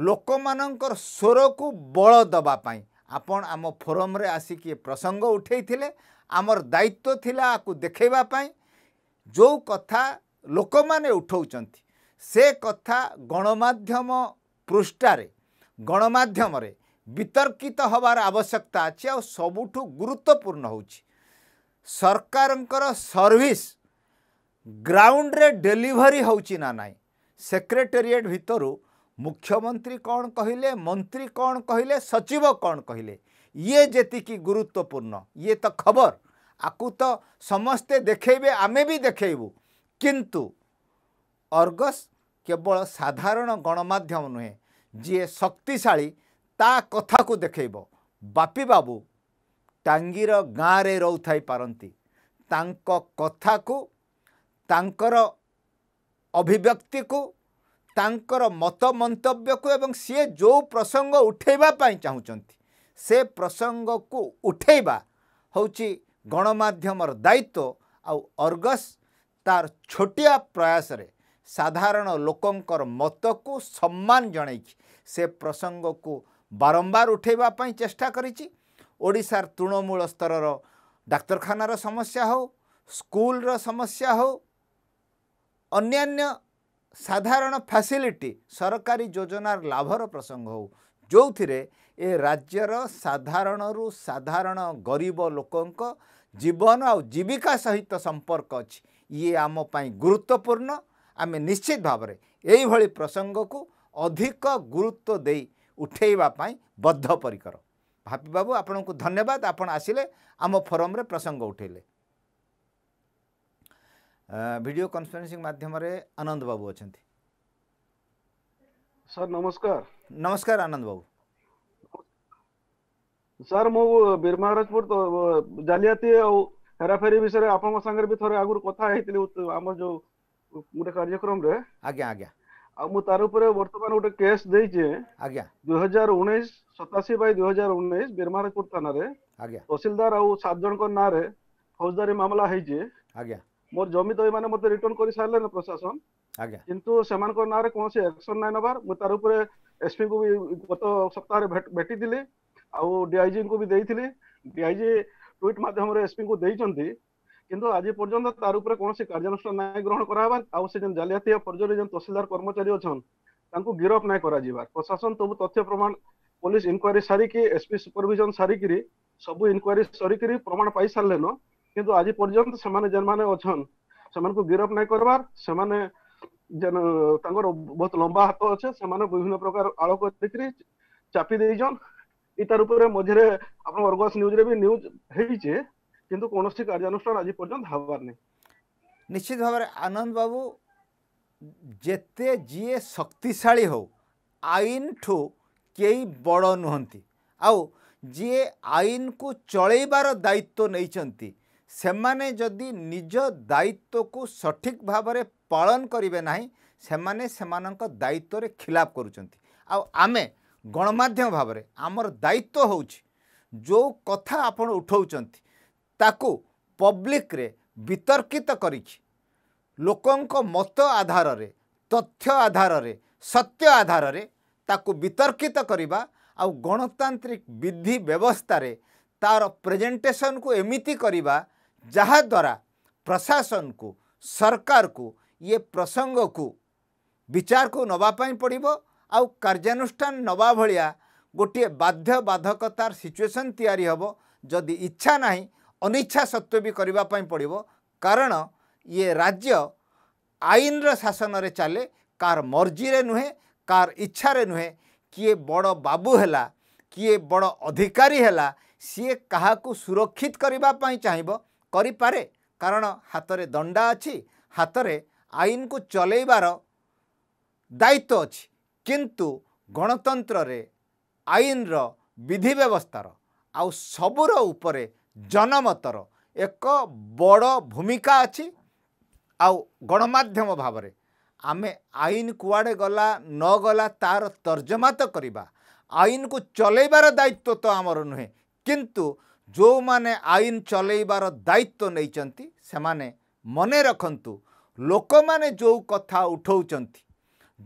ଲୋକମାନଙ୍କର ସ୍ୱରକୁ ବଳ ଦେବା ପାଇଁ ଆପଣ ଆମ ଫୋରମ୍ରେ ଆସିକି ପ୍ରସଙ୍ଗ ଉଠାଇଥିଲେ ଆମର ଦାୟିତ୍ୱ ଥିଲା ଆକୁ ଦେଖାଇବା ପାଇଁ ଯେଉଁ କଥା ଲୋକମାନେ ଉଠଉଛନ୍ତି ସେ କଥା ଗଣମାଧ୍ୟମ ପୃଷ୍ଠାରେ ଗଣମାଧ୍ୟମରେ ବିତର୍କିତ ହେବାର ଆବଶ୍ୟକତା ଅଛି ଆଉ ସବୁଠୁ ଗୁରୁତ୍ୱପୂର୍ଣ୍ଣ ହେଉଛି ସରକାରଙ୍କର ସର୍ଭିସ୍ ଗ୍ରାଉଣ୍ଡରେ ଡେଲିଭରି ହେଉଛି ନା ନାହିଁ ସେକ୍ରେଟେରିଏଟ୍ ଭିତରୁ ମୁଖ୍ୟମନ୍ତ୍ରୀ କ'ଣ କହିଲେ ମନ୍ତ୍ରୀ କ'ଣ କହିଲେ ସଚିବ କ'ଣ କହିଲେ ଇଏ ଯେତିକି ଗୁରୁତ୍ୱପୂର୍ଣ୍ଣ ଇଏ ତ ଖବର ଆକୁ ତ ସମସ୍ତେ ଦେଖେଇବେ ଆମେ ବି ଦେଖେଇବୁ କିନ୍ତୁ ଅର୍ଗସ୍ କେବଳ ସାଧାରଣ ଗଣମାଧ୍ୟମ ନୁହେଁ ଯିଏ ଶକ୍ତିଶାଳୀ ତା କଥାକୁ ଦେଖେଇବ ବାପି ବାବୁ ଟାଙ୍ଗୀର ଗାଁରେ ରହୁଥାଇ ପାରନ୍ତି ତାଙ୍କ କଥାକୁ ତାଙ୍କର ଅଭିବ୍ୟକ୍ତିକୁ ତାଙ୍କର ମତ ମନ୍ତବ୍ୟକୁ ଏବଂ ସିଏ ଯେଉଁ ପ୍ରସଙ୍ଗ ଉଠାଇବା ପାଇଁ ଚାହୁଁଛନ୍ତି ସେ ପ୍ରସଙ୍ଗକୁ ଉଠାଇବା ହେଉଛି ଗଣମାଧ୍ୟମର ଦାୟିତ୍ୱ ଆଉ ଅର୍ଗସ୍ ତାର ଛୋଟିଆ ପ୍ରୟାସରେ ସାଧାରଣ ଲୋକଙ୍କର ମତକୁ ସମ୍ମାନ ଜଣାଇଛି ସେ ପ୍ରସଙ୍ଗକୁ ବାରମ୍ବାର ଉଠାଇବା ପାଇଁ ଚେଷ୍ଟା କରିଛି ଓଡ଼ିଶାର ତୃଣମୂଳ ସ୍ତରର ଡାକ୍ତରଖାନାର ସମସ୍ୟା ହେଉ ସ୍କୁଲର ସମସ୍ୟା ହେଉ ଅନ୍ୟାନ୍ୟ ସାଧାରଣ ଫାସିଲିଟି ସରକାରୀ ଯୋଜନାର ଲାଭର ପ୍ରସଙ୍ଗ ହେଉ ଯେଉଁଥିରେ ଏ ରାଜ୍ୟର ସାଧାରଣରୁ ସାଧାରଣ ଗରିବ ଲୋକଙ୍କ ଜୀବନ ଆଉ ଜୀବିକା ସହିତ ସମ୍ପର୍କ ଅଛି ଇଏ ଆମ ପାଇଁ ଗୁରୁତ୍ୱପୂର୍ଣ୍ଣ ଆମେ ନିଶ୍ଚିତ ଭାବରେ ଏଇଭଳି ପ୍ରସଙ୍ଗକୁ ଅଧିକ ଗୁରୁତ୍ୱ ଦେଇ ଉଠାଇବା ପାଇଁ ବଦ୍ଧପରିକର ଭାପି ବାବୁ ଆପଣଙ୍କୁ ଧନ୍ୟବାଦ ଆପଣ ଆସିଲେ ଆମ ଫୋରମ୍ରେ ପ୍ରସଙ୍ଗ ଉଠାଇଲେ ଭିଡ଼ିଓ କନଫରେନ୍ସିଂ ମାଧ୍ୟମରେ ଆନନ୍ଦ ବାବୁ ଅଛନ୍ତି ସାର୍ ନମସ୍କାର ନମସ୍କାର ଆନନ୍ଦ ବାବୁ ସାର୍ ମୁଁ ବୀର ମହାରାଜପୁର ଜାଲିଆତି ଆଉ ହେରାଫେରି ବିଷୟରେ ଆପଣଙ୍କ ସାଙ୍ଗରେ ବି ଥରେ ଆଗରୁ କଥା ହେଇଥିଲି ଆମର ଯୋଉ ଗୋଟେ କାର୍ଯ୍ୟକ୍ରମରେ ଆଜ୍ଞା ଆଜ୍ଞା ଆଉ ମୁଁ ତାର ଉପରେ ବର୍ତ୍ତମାନ ଗୋଟେ କେସ୍ ଦେଇଛି ଆଜ୍ଞା ଦୁଇ ହଜାର ଉଣେଇଶ ସତାଶୀ ବାଇ ଦୁଇ ହଜାର ଉଣେଇଶ ବୀରମହାରାଜପୁର ଥାନାରେ ଆଜ୍ଞା ତହସିଲଦାର ଆଉ ସାତ ଜଣଙ୍କ ନାଁରେ ଫୌଜଦାରୀ ମାମଲା ହେଇଛି ଆଜ୍ଞା ମୋର ଜମି ଦହି ମାନେ ମୋତେ ରିଟର୍ନ କରି ସାରିଲେନି ପ୍ରଶାସନ କିନ୍ତୁ ସେମାନଙ୍କ ନାଁରେ କୌଣସି ଆକ୍ସନ ନାହିଁ ନେବାର ମୁଁ ତାର ଉପରେ ଏସପି କୁ ବି ଗତ ସପ୍ତାହରେ ଭେଟିଥିଲି ଆଉ ଡିଆଇଜି ଙ୍କୁ ବି ଦେଇଥିଲି ଡିଆଇଜି ଟ୍ୱିଟ୍ ମାଧ୍ୟମରେ ଏସପି ଙ୍କୁ ଦେଇଛନ୍ତି କିନ୍ତୁ ଆଜି ପର୍ଯ୍ୟନ୍ତ ତାର ଉପରେ କୌଣସି କାର୍ଯ୍ୟାନୁଷ୍ଠାନ ନାହିଁ ଗ୍ରହଣ କରାହେବାର ଆଉ ସେ ଯେନ୍ ଜାଲିଆତି ପର୍ଯ୍ୟରେ ଯେନ୍ ତହସିଲଦାର କର୍ମଚାରୀ ଅଛନ୍ ତାଙ୍କୁ ଗିରଫ ନାହିଁ କରାଯିବାର ପ୍ରଶାସନ ସବୁ ତଥ୍ୟ ପ୍ରମାଣ ପୋଲିସ ଇନକ୍ୱାରୀ ସାରିକି ଏସପି ସୁପରଭିଜନ ସାରିକିରି ସବୁ ଇନକ୍ୱାରୀ ସରିକିରି ପ୍ରମାଣ ପାଇ ସାରିଲେନ କିନ୍ତୁ ଆଜି ପର୍ଯ୍ୟନ୍ତ ସେମାନେ ଯେମାନେ ଅଛନ୍ ସେମାନଙ୍କୁ ଗିରଫ ନାଇଁ କରବାର ସେମାନେ ଯେନ ତାଙ୍କର ବହୁତ ଲମ୍ବା ହାତ ଅଛେ ସେମାନେ ବିଭିନ୍ନ ପ୍ରକାର ଆଳ କରିକିରି ଚାପି ଦେଇଛନ୍ ଇତାର ଉପରେ ମଝିରେ ଆପଣ ଅର୍ଗସ ନ୍ୟୁଜରେ ବି ନ୍ୟୁଜ ହେଇଛେ କିନ୍ତୁ କୌଣସି କାର୍ଯ୍ୟାନୁଷ୍ଠାନ ଆଜି ପର୍ଯ୍ୟନ୍ତ ହେବାର ନାହିଁ ନିଶ୍ଚିତ ଭାବରେ ଆନନ୍ଦ ବାବୁ ଯେତେ ଯିଏ ଶକ୍ତିଶାଳୀ ହଉ ଆଇନଠୁ କେହି ବଡ଼ ନୁହନ୍ତି ଆଉ ଯିଏ ଆଇନକୁ ଚଳେଇବାର ଦାୟିତ୍ୱ ନେଇଛନ୍ତି ସେମାନେ ଯଦି ନିଜ ଦାୟିତ୍ୱକୁ ସଠିକ୍ ଭାବରେ ପାଳନ କରିବେ ନାହିଁ ସେମାନେ ସେମାନଙ୍କ ଦାୟିତ୍ୱରେ ଖିଲାପ କରୁଛନ୍ତି ଆଉ ଆମେ ଗଣମାଧ୍ୟମ ଭାବରେ ଆମର ଦାୟିତ୍ୱ ହେଉଛି ଯେଉଁ କଥା ଆପଣ ଉଠାଉଛନ୍ତି ତାକୁ ପବ୍ଲିକରେ ବିତର୍କିତ କରିକି ଲୋକଙ୍କ ମତ ଆଧାରରେ ତଥ୍ୟ ଆଧାରରେ ସତ୍ୟ ଆଧାରରେ ତାକୁ ବିତର୍କିତ କରିବା ଆଉ ଗଣତାନ୍ତ୍ରିକ ବିଧି ବ୍ୟବସ୍ଥାରେ ତା'ର ପ୍ରେଜେଣ୍ଟେସନକୁ ଏମିତି କରିବା ଯାହାଦ୍ୱାରା ପ୍ରଶାସନକୁ ସରକାରକୁ ଇଏ ପ୍ରସଙ୍ଗକୁ ବିଚାରକୁ ନେବା ପାଇଁ ପଡ଼ିବ ଆଉ କାର୍ଯ୍ୟାନୁଷ୍ଠାନ ନେବା ଭଳିଆ ଗୋଟିଏ ବାଧ୍ୟ ବାଧକତାର ସିଚୁଏସନ୍ ତିଆରି ହେବ ଯଦି ଇଚ୍ଛା ନାହିଁ ଅନିଚ୍ଛା ସତ୍ତ୍ୱେ ବି କରିବା ପାଇଁ ପଡ଼ିବ କାରଣ ଇଏ ରାଜ୍ୟ ଆଇନର ଶାସନରେ ଚାଲେ କାହାର ମର୍ଜିରେ ନୁହେଁ କାହାର ଇଚ୍ଛାରେ ନୁହେଁ କିଏ ବଡ଼ ବାବୁ ହେଲା କିଏ ବଡ଼ ଅଧିକାରୀ ହେଲା ସିଏ କାହାକୁ ସୁରକ୍ଷିତ କରିବା ପାଇଁ ଚାହିଁବ କରିପାରେ କାରଣ ହାତରେ ଦଣ୍ଡା ଅଛି ହାତରେ ଆଇନକୁ ଚଲେଇବାର ଦାୟିତ୍ୱ ଅଛି କିନ୍ତୁ ଗଣତନ୍ତ୍ରରେ ଆଇନର ବିଧି ବ୍ୟବସ୍ଥାର ଆଉ ସବୁର ଉପରେ ଜନମତର ଏକ ବଡ଼ ଭୂମିକା ଅଛି ଆଉ ଗଣମାଧ୍ୟମ ଭାବରେ ଆମେ ଆଇନ କୁଆଡ଼େ ଗଲା ନଗଲା ତା'ର ତର୍ଜମା ତ କରିବା ଆଇନକୁ ଚଲେଇବାର ଦାୟିତ୍ୱ ତ ଆମର ନୁହେଁ କିନ୍ତୁ ଯେଉଁମାନେ ଆଇନ ଚଲେଇବାର ଦାୟିତ୍ୱ ନେଇଛନ୍ତି ସେମାନେ ମନେ ରଖନ୍ତୁ ଲୋକମାନେ ଯେଉଁ କଥା ଉଠାଉଛନ୍ତି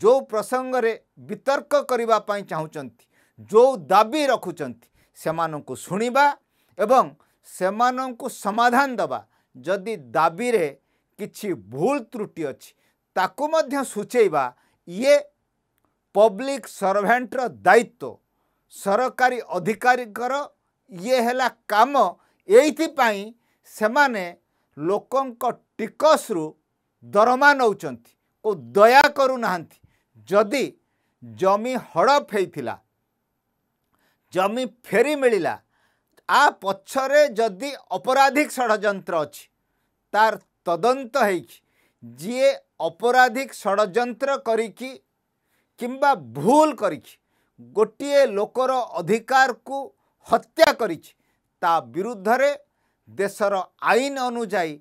ଯେଉଁ ପ୍ରସଙ୍ଗରେ ବିତର୍କ କରିବା ପାଇଁ ଚାହୁଁଛନ୍ତି ଯେଉଁ ଦାବି ରଖୁଛନ୍ତି ସେମାନଙ୍କୁ ଶୁଣିବା ଏବଂ ସେମାନଙ୍କୁ ସମାଧାନ ଦେବା ଯଦି ଦାବିରେ କିଛି ଭୁଲ ତ୍ରୁଟି ଅଛି ତାକୁ ମଧ୍ୟ ସୂଚାଇବା ଇଏ ପବ୍ଲିକ୍ ସର୍ଭେଣ୍ଟର ଦାୟିତ୍ୱ ସରକାରୀ ଅଧିକାରୀଙ୍କର ଇଏ ହେଲା କାମ ଏଇଥିପାଇଁ ସେମାନେ ଲୋକଙ୍କ ଟିକସରୁ ଦରମା ନେଉଛନ୍ତି ଓ ଦୟା କରୁନାହାନ୍ତି ଯଦି ଜମି ହଡ଼ପ ହେଇଥିଲା ଜମି ଫେରି ମିଳିଲା ଆ ପଛରେ ଯଦି ଅପରାଧିକ ଷଡ଼ଯନ୍ତ୍ର ଅଛି ତାର ତଦନ୍ତ ହେଇଛି ଯିଏ ଅପରାଧିକ ଷଡ଼ଯନ୍ତ୍ର କରିକି କିମ୍ବା ଭୁଲ କରିକି ଗୋଟିଏ ଲୋକର ଅଧିକାରକୁ হত্যা করেছে তা বিরুদ্ধে দেশর আইন অনুযায়ী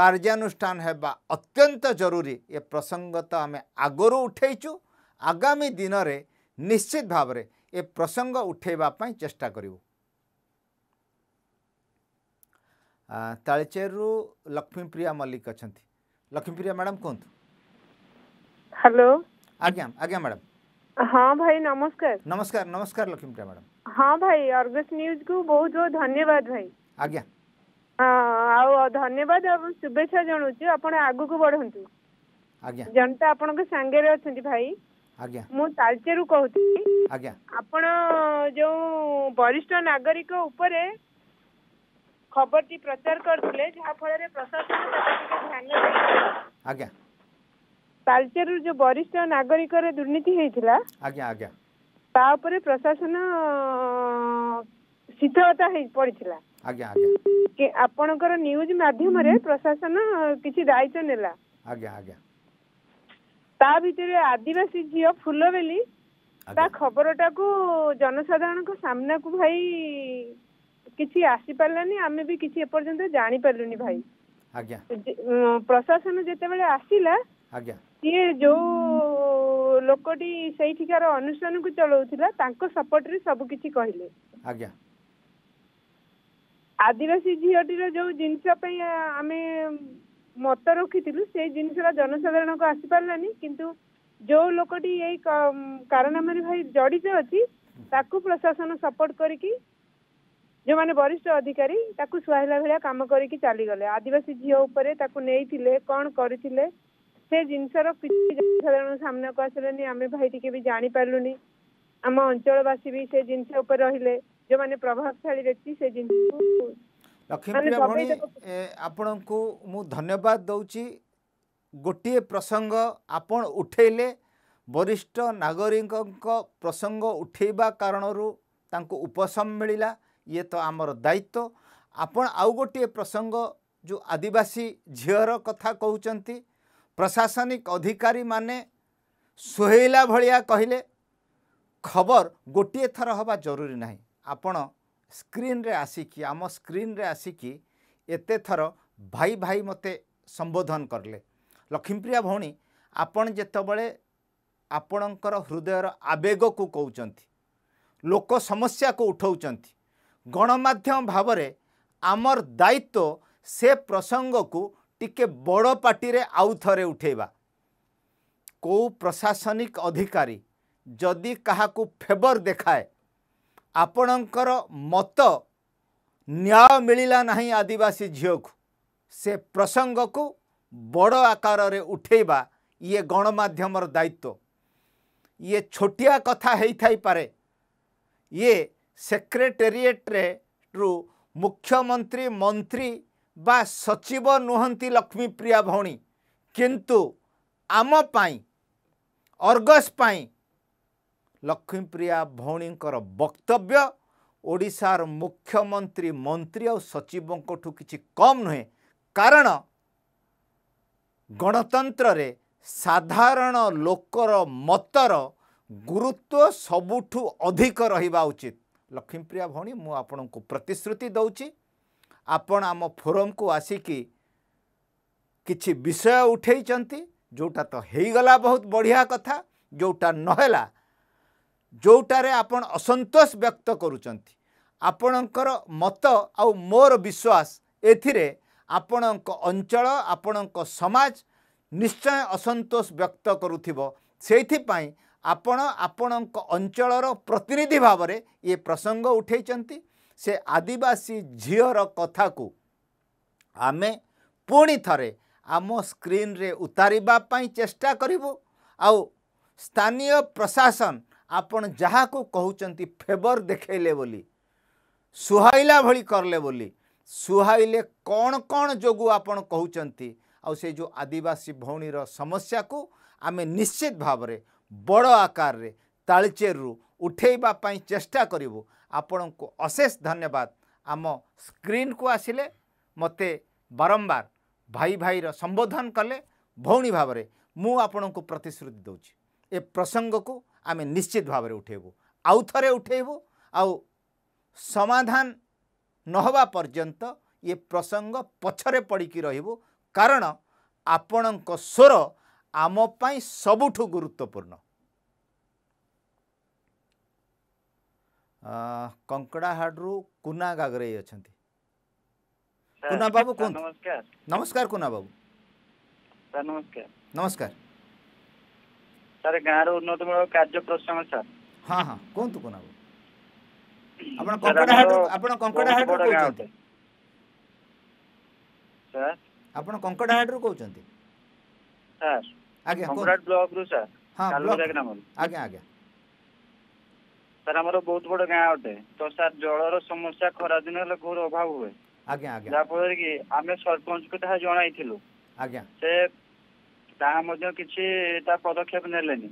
কার্যানুষ্ঠান হওয়া অত্যন্ত জরুরি এ প্রসঙ্গ তো আমি আগর উঠাইছু আগামী দিনরে নিশ্চিত ভাবে এ প্রসঙ্গ উঠাইবা চেষ্টা করবু ତାଳଚେରରୁ ଲକ୍ଷ୍ମୀପ୍ରିୟା ମଲ୍ଲିକ ଅଛନ୍ତି ଲକ୍ଷ୍ମୀପ୍ରିୟା ମ୍ୟାଡ଼ାମ୍ କୁହନ୍ତୁ ହ୍ୟାଲୋ ଆଜ୍ଞା ଆଜ୍ଞା ମ୍ୟାଡ଼ାମ୍ ହଁ ଭାଇ ନମସ୍କାର ନମସ୍କାର ନମସ୍କାର ଲକ୍ଷ୍ମୀପ୍ରିୟା ମ୍ୟାଡ଼ାମ୍ ହଁ ଭାଇ ଅର୍ଗସ୍ ନ୍ୟୁଜ୍କୁ ବହୁତ ବହୁତ ଧନ୍ୟବାଦ ଭାଇ ଆଜ୍ଞା ଆଉ ଧନ୍ୟବାଦ ଏବଂ ଶୁଭେଚ୍ଛା ଜଣାଉଛି ଆପଣ ଆଗକୁ ବଢ଼ନ୍ତୁ ଆଜ୍ଞା ଜନତା ଆପଣଙ୍କ ସାଙ୍ଗରେ ଅଛନ୍ତି ଭାଇ ଆଜ୍ଞା ମୁଁ ତାଳଚେରୁ କହୁଥିଲି ଆଜ୍ଞା ଆପଣ ଯୋଉ ବରିଷ୍ଠ ନାଗରିକ ଉପରେ ଖବରଟି ପ୍ରଚାର କରିଥିଲେ ଯାହାଫଳରେ ପ୍ରଶାସନ ଧ୍ୟାନ ଆଜ୍ଞା ତାଳଚେରୁ ଯୋଉ ବରିଷ୍ଠ ନାଗରିକରେ ଦୁର୍ନୀତି ହେଇଥିଲା ଆଜ୍ଞା ଆଜ୍ଞା ତା ଉପରେ ପ୍ରଶାସନ ଶିଥିଳତା ହେଇ ପଡିଥିଲା ଆଜ୍ଞା ଆଜ୍ଞା ଆପଣଙ୍କର ନ୍ୟୁଜ ମାଧ୍ୟମରେ ପ୍ରଶାସନ କିଛି ଦାୟିତ୍ୱ ନେଲା ଆଜ୍ଞା ଆଜ୍ଞା ତା ଭିତରେ ଆଦିବାସୀ ଝିଅ ଫୁଲବେଲି ତା ଖବରଟାକୁ ଜନସାଧାରଣଙ୍କ ସାମ୍ନାକୁ ଭାଇ କିଛି ଆସିପାରିଲାନି ଆମେ ବି କିଛି ଏପର୍ଯ୍ୟନ୍ତ ଜାଣିପାରିଲୁନି ଭାଇ ପ୍ରଶାସନ ଯେତେବେଳେ ଆସିଲା ସିଏ ଯୋଉ ଲୋକଟି ସେଇଠିକାର ଅନୁଷ୍ଠାନକୁ ଚଳଉଥିଲା ତାଙ୍କ ସପୋର୍ଟରେ ସବୁ କିଛି କହିଲେ ଆଦିବାସୀ ଝିଅଟିର ଯୋଉ ଜିନିଷ ପାଇଁ ଆମେ ମତ ରଖିଥିଲୁ ସେଇ ଜିନିଷଟା ଜନସାଧାରଣଙ୍କୁ ଆସିପାରିଲାନି କିନ୍ତୁ ଯୋଉ ଲୋକଟି ଏଇ କାରନାମାରେ ଭାଇ ଜଡିତ ଅଛି ତାକୁ ପ୍ରଶାସନ ସପୋର୍ଟ କରିକି ଯୋଉମାନେ ବରିଷ୍ଠ ଅଧିକାରୀ ତାକୁ ସୁହାଇଲା ଭଳିଆ କାମ କରିକି ଚାଲିଗଲେ ଆଦିବାସୀ ଝିଅ ଉପରେ ତାକୁ ନେଇଥିଲେ କଣ କରିଥିଲେ ସେ ଜିନିଷର କିଛି ଜନସାଧାରଣ ସାମ୍ନାକୁ ଆସିଲାନି ଆମେ ଭାଇ ଟିକେ ବି ଜାଣିପାରିଲୁନି ଆମ ଅଞ୍ଚଳବାସୀ ବି ସେ ଜିନିଷ ଉପରେ ରହିଲେ ଯେଉଁମାନେ ପ୍ରଭାବଶାଳୀ ବ୍ୟକ୍ତି ସେ ଜିନିଷକୁ ଲକ୍ଷ୍ମୀପ୍ରିୟା ଭଉଣୀ ଆପଣଙ୍କୁ ମୁଁ ଧନ୍ୟବାଦ ଦେଉଛି ଗୋଟିଏ ପ୍ରସଙ୍ଗ ଆପଣ ଉଠେଇଲେ ବରିଷ୍ଠ ନାଗରିକଙ୍କ ପ୍ରସଙ୍ଗ ଉଠେଇବା କାରଣରୁ ତାଙ୍କୁ ଉପଶମ ମିଳିଲା ଇଏ ତ ଆମର ଦାୟିତ୍ୱ ଆପଣ ଆଉ ଗୋଟିଏ ପ୍ରସଙ୍ଗ ଯେଉଁ ଆଦିବାସୀ ଝିଅର କଥା କହୁଛନ୍ତି ପ୍ରଶାସନିକ ଅଧିକାରୀମାନେ ସୁହେଇଲା ଭଳିଆ କହିଲେ ଖବର ଗୋଟିଏ ଥର ହେବା ଜରୁରୀ ନାହିଁ ଆପଣ ସ୍କ୍ରିନ୍ରେ ଆସିକି ଆମ ସ୍କ୍ରିନ୍ରେ ଆସିକି ଏତେ ଥର ଭାଇ ଭାଇ ମୋତେ ସମ୍ବୋଧନ କରିଲେ ଲକ୍ଷ୍ମୀପ୍ରିୟା ଭଉଣୀ ଆପଣ ଯେତେବେଳେ ଆପଣଙ୍କର ହୃଦୟର ଆବେଗକୁ କହୁଛନ୍ତି ଲୋକ ସମସ୍ୟାକୁ ଉଠାଉଛନ୍ତି ଗଣମାଧ୍ୟମ ଭାବରେ ଆମର ଦାୟିତ୍ୱ ସେ ପ୍ରସଙ୍ଗକୁ टिके बड़ पार्टी आउ थे उठेबा को प्रशासनिक अधिकारी जदि क्या फेवर देखाए आपणकर मत न्याय मिलला ना आदिवासी झील को से प्रसंग को बड़ आकार उठेबा ये गणमाध्यम दायित्व ये छोटिया कथा हो पारे ये सेक्रेटेरिएट्रे मुख्यमंत्री मंत्री ବା ସଚିବ ନୁହନ୍ତି ଲକ୍ଷ୍ମୀପ୍ରିୟା ଭଉଣୀ କିନ୍ତୁ ଆମ ପାଇଁ ଅର୍ଗସ୍ ପାଇଁ ଲକ୍ଷ୍ମୀପ୍ରିୟା ଭଉଣୀଙ୍କର ବକ୍ତବ୍ୟ ଓଡ଼ିଶାର ମୁଖ୍ୟମନ୍ତ୍ରୀ ମନ୍ତ୍ରୀ ଆଉ ସଚିବଙ୍କଠୁ କିଛି କମ୍ ନୁହେଁ କାରଣ ଗଣତନ୍ତ୍ରରେ ସାଧାରଣ ଲୋକର ମତର ଗୁରୁତ୍ୱ ସବୁଠୁ ଅଧିକ ରହିବା ଉଚିତ ଲକ୍ଷ୍ମୀପ୍ରିୟା ଭଉଣୀ ମୁଁ ଆପଣଙ୍କୁ ପ୍ରତିଶ୍ରୁତି ଦେଉଛି ଆପଣ ଆମ ଫୋରମ୍କୁ ଆସିକି କିଛି ବିଷୟ ଉଠାଇଛନ୍ତି ଯେଉଁଟା ତ ହେଇଗଲା ବହୁତ ବଢ଼ିଆ କଥା ଯେଉଁଟା ନହେଲା ଯେଉଁଟାରେ ଆପଣ ଅସନ୍ତୋଷ ବ୍ୟକ୍ତ କରୁଛନ୍ତି ଆପଣଙ୍କର ମତ ଆଉ ମୋର ବିଶ୍ୱାସ ଏଥିରେ ଆପଣଙ୍କ ଅଞ୍ଚଳ ଆପଣଙ୍କ ସମାଜ ନିଶ୍ଚୟ ଅସନ୍ତୋଷ ବ୍ୟକ୍ତ କରୁଥିବ ସେଇଥିପାଇଁ ଆପଣ ଆପଣଙ୍କ ଅଞ୍ଚଳର ପ୍ରତିନିଧି ଭାବରେ ଇଏ ପ୍ରସଙ୍ଗ ଉଠାଇଛନ୍ତି ସେ ଆଦିବାସୀ ଝିଅର କଥାକୁ ଆମେ ପୁଣି ଥରେ ଆମ ସ୍କ୍ରିନ୍ରେ ଉତାରିବା ପାଇଁ ଚେଷ୍ଟା କରିବୁ ଆଉ ସ୍ଥାନୀୟ ପ୍ରଶାସନ ଆପଣ ଯାହାକୁ କହୁଛନ୍ତି ଫେବର ଦେଖେଇଲେ ବୋଲି ସୁହାଇଲା ଭଳି କରିଲେ ବୋଲି ସୁହାଇଲେ କ'ଣ କ'ଣ ଯୋଗୁଁ ଆପଣ କହୁଛନ୍ତି ଆଉ ସେ ଯେଉଁ ଆଦିବାସୀ ଭଉଣୀର ସମସ୍ୟାକୁ ଆମେ ନିଶ୍ଚିତ ଭାବରେ ବଡ଼ ଆକାରରେ ତାଳଚେରରୁ ଉଠାଇବା ପାଇଁ ଚେଷ୍ଟା କରିବୁ ଆପଣଙ୍କୁ ଅଶେଷ ଧନ୍ୟବାଦ ଆମ ସ୍କ୍ରିନ୍କୁ ଆସିଲେ ମୋତେ ବାରମ୍ବାର ଭାଇ ଭାଇର ସମ୍ବୋଧନ କଲେ ଭଉଣୀ ଭାବରେ ମୁଁ ଆପଣଙ୍କୁ ପ୍ରତିଶ୍ରୁତି ଦେଉଛି ଏ ପ୍ରସଙ୍ଗକୁ ଆମେ ନିଶ୍ଚିତ ଭାବରେ ଉଠାଇବୁ ଆଉ ଥରେ ଉଠାଇବୁ ଆଉ ସମାଧାନ ନହେବା ପର୍ଯ୍ୟନ୍ତ ଏ ପ୍ରସଙ୍ଗ ପଛରେ ପଡ଼ିକି ରହିବୁ କାରଣ ଆପଣଙ୍କ ସ୍ୱର ଆମ ପାଇଁ ସବୁଠୁ ଗୁରୁତ୍ୱପୂର୍ଣ୍ଣ କଙ୍କଡ଼ାହାଡ଼ରୁ କୁନା ଗାଗରେଇ ଅଛନ୍ତି କୁନା ବାବୁ କୁହନ୍ତୁ ନମସ୍କାର କୁନା ବାବୁ ସାର୍ ନମସ୍କାର ନମସ୍କାର ସାର୍ ଗାଁର ଉନ୍ନତିମୂଳକ କାର୍ଯ୍ୟ ପ୍ରସଙ୍ଗ ସାର୍ ହଁ ହଁ କୁହନ୍ତୁ କୁନା ବାବୁ ଆପଣ କଙ୍କଡ଼ାହାଡ଼ ଆପଣ କଙ୍କଡ଼ାହାଡ଼ରୁ କହୁଛନ୍ତି ସାର୍ ଆପଣ କଙ୍କଡ଼ାହାଡ଼ରୁ କହୁଛନ୍ତି ସାର୍ ଆଜ୍ଞା କଙ୍କଡ଼ାହାଡ଼ ବ୍ଲକରୁ ସାର୍ ଆଜ୍ଞା ଆଜ୍ଞା ସାର୍ ଆମର ବହୁତ ବଡ଼ ଗାଁ ଅଟେ ତ ସାର୍ ଜଳର ସମସ୍ୟା ଖରାଦିନ ହେଲେ ଘୋର ଅଭାବ ହୁଏ ଆଜ୍ଞା ଆଜ୍ଞା ଯାହାଫଳରେ କି ଆମେ ସରପଞ୍ଚକୁ ତାହା ଜଣାଇଥିଲୁ ଆଜ୍ଞା ସେ ତାହା ମଧ୍ୟ କିଛି ତା ପଦକ୍ଷେପ ନେଲେନି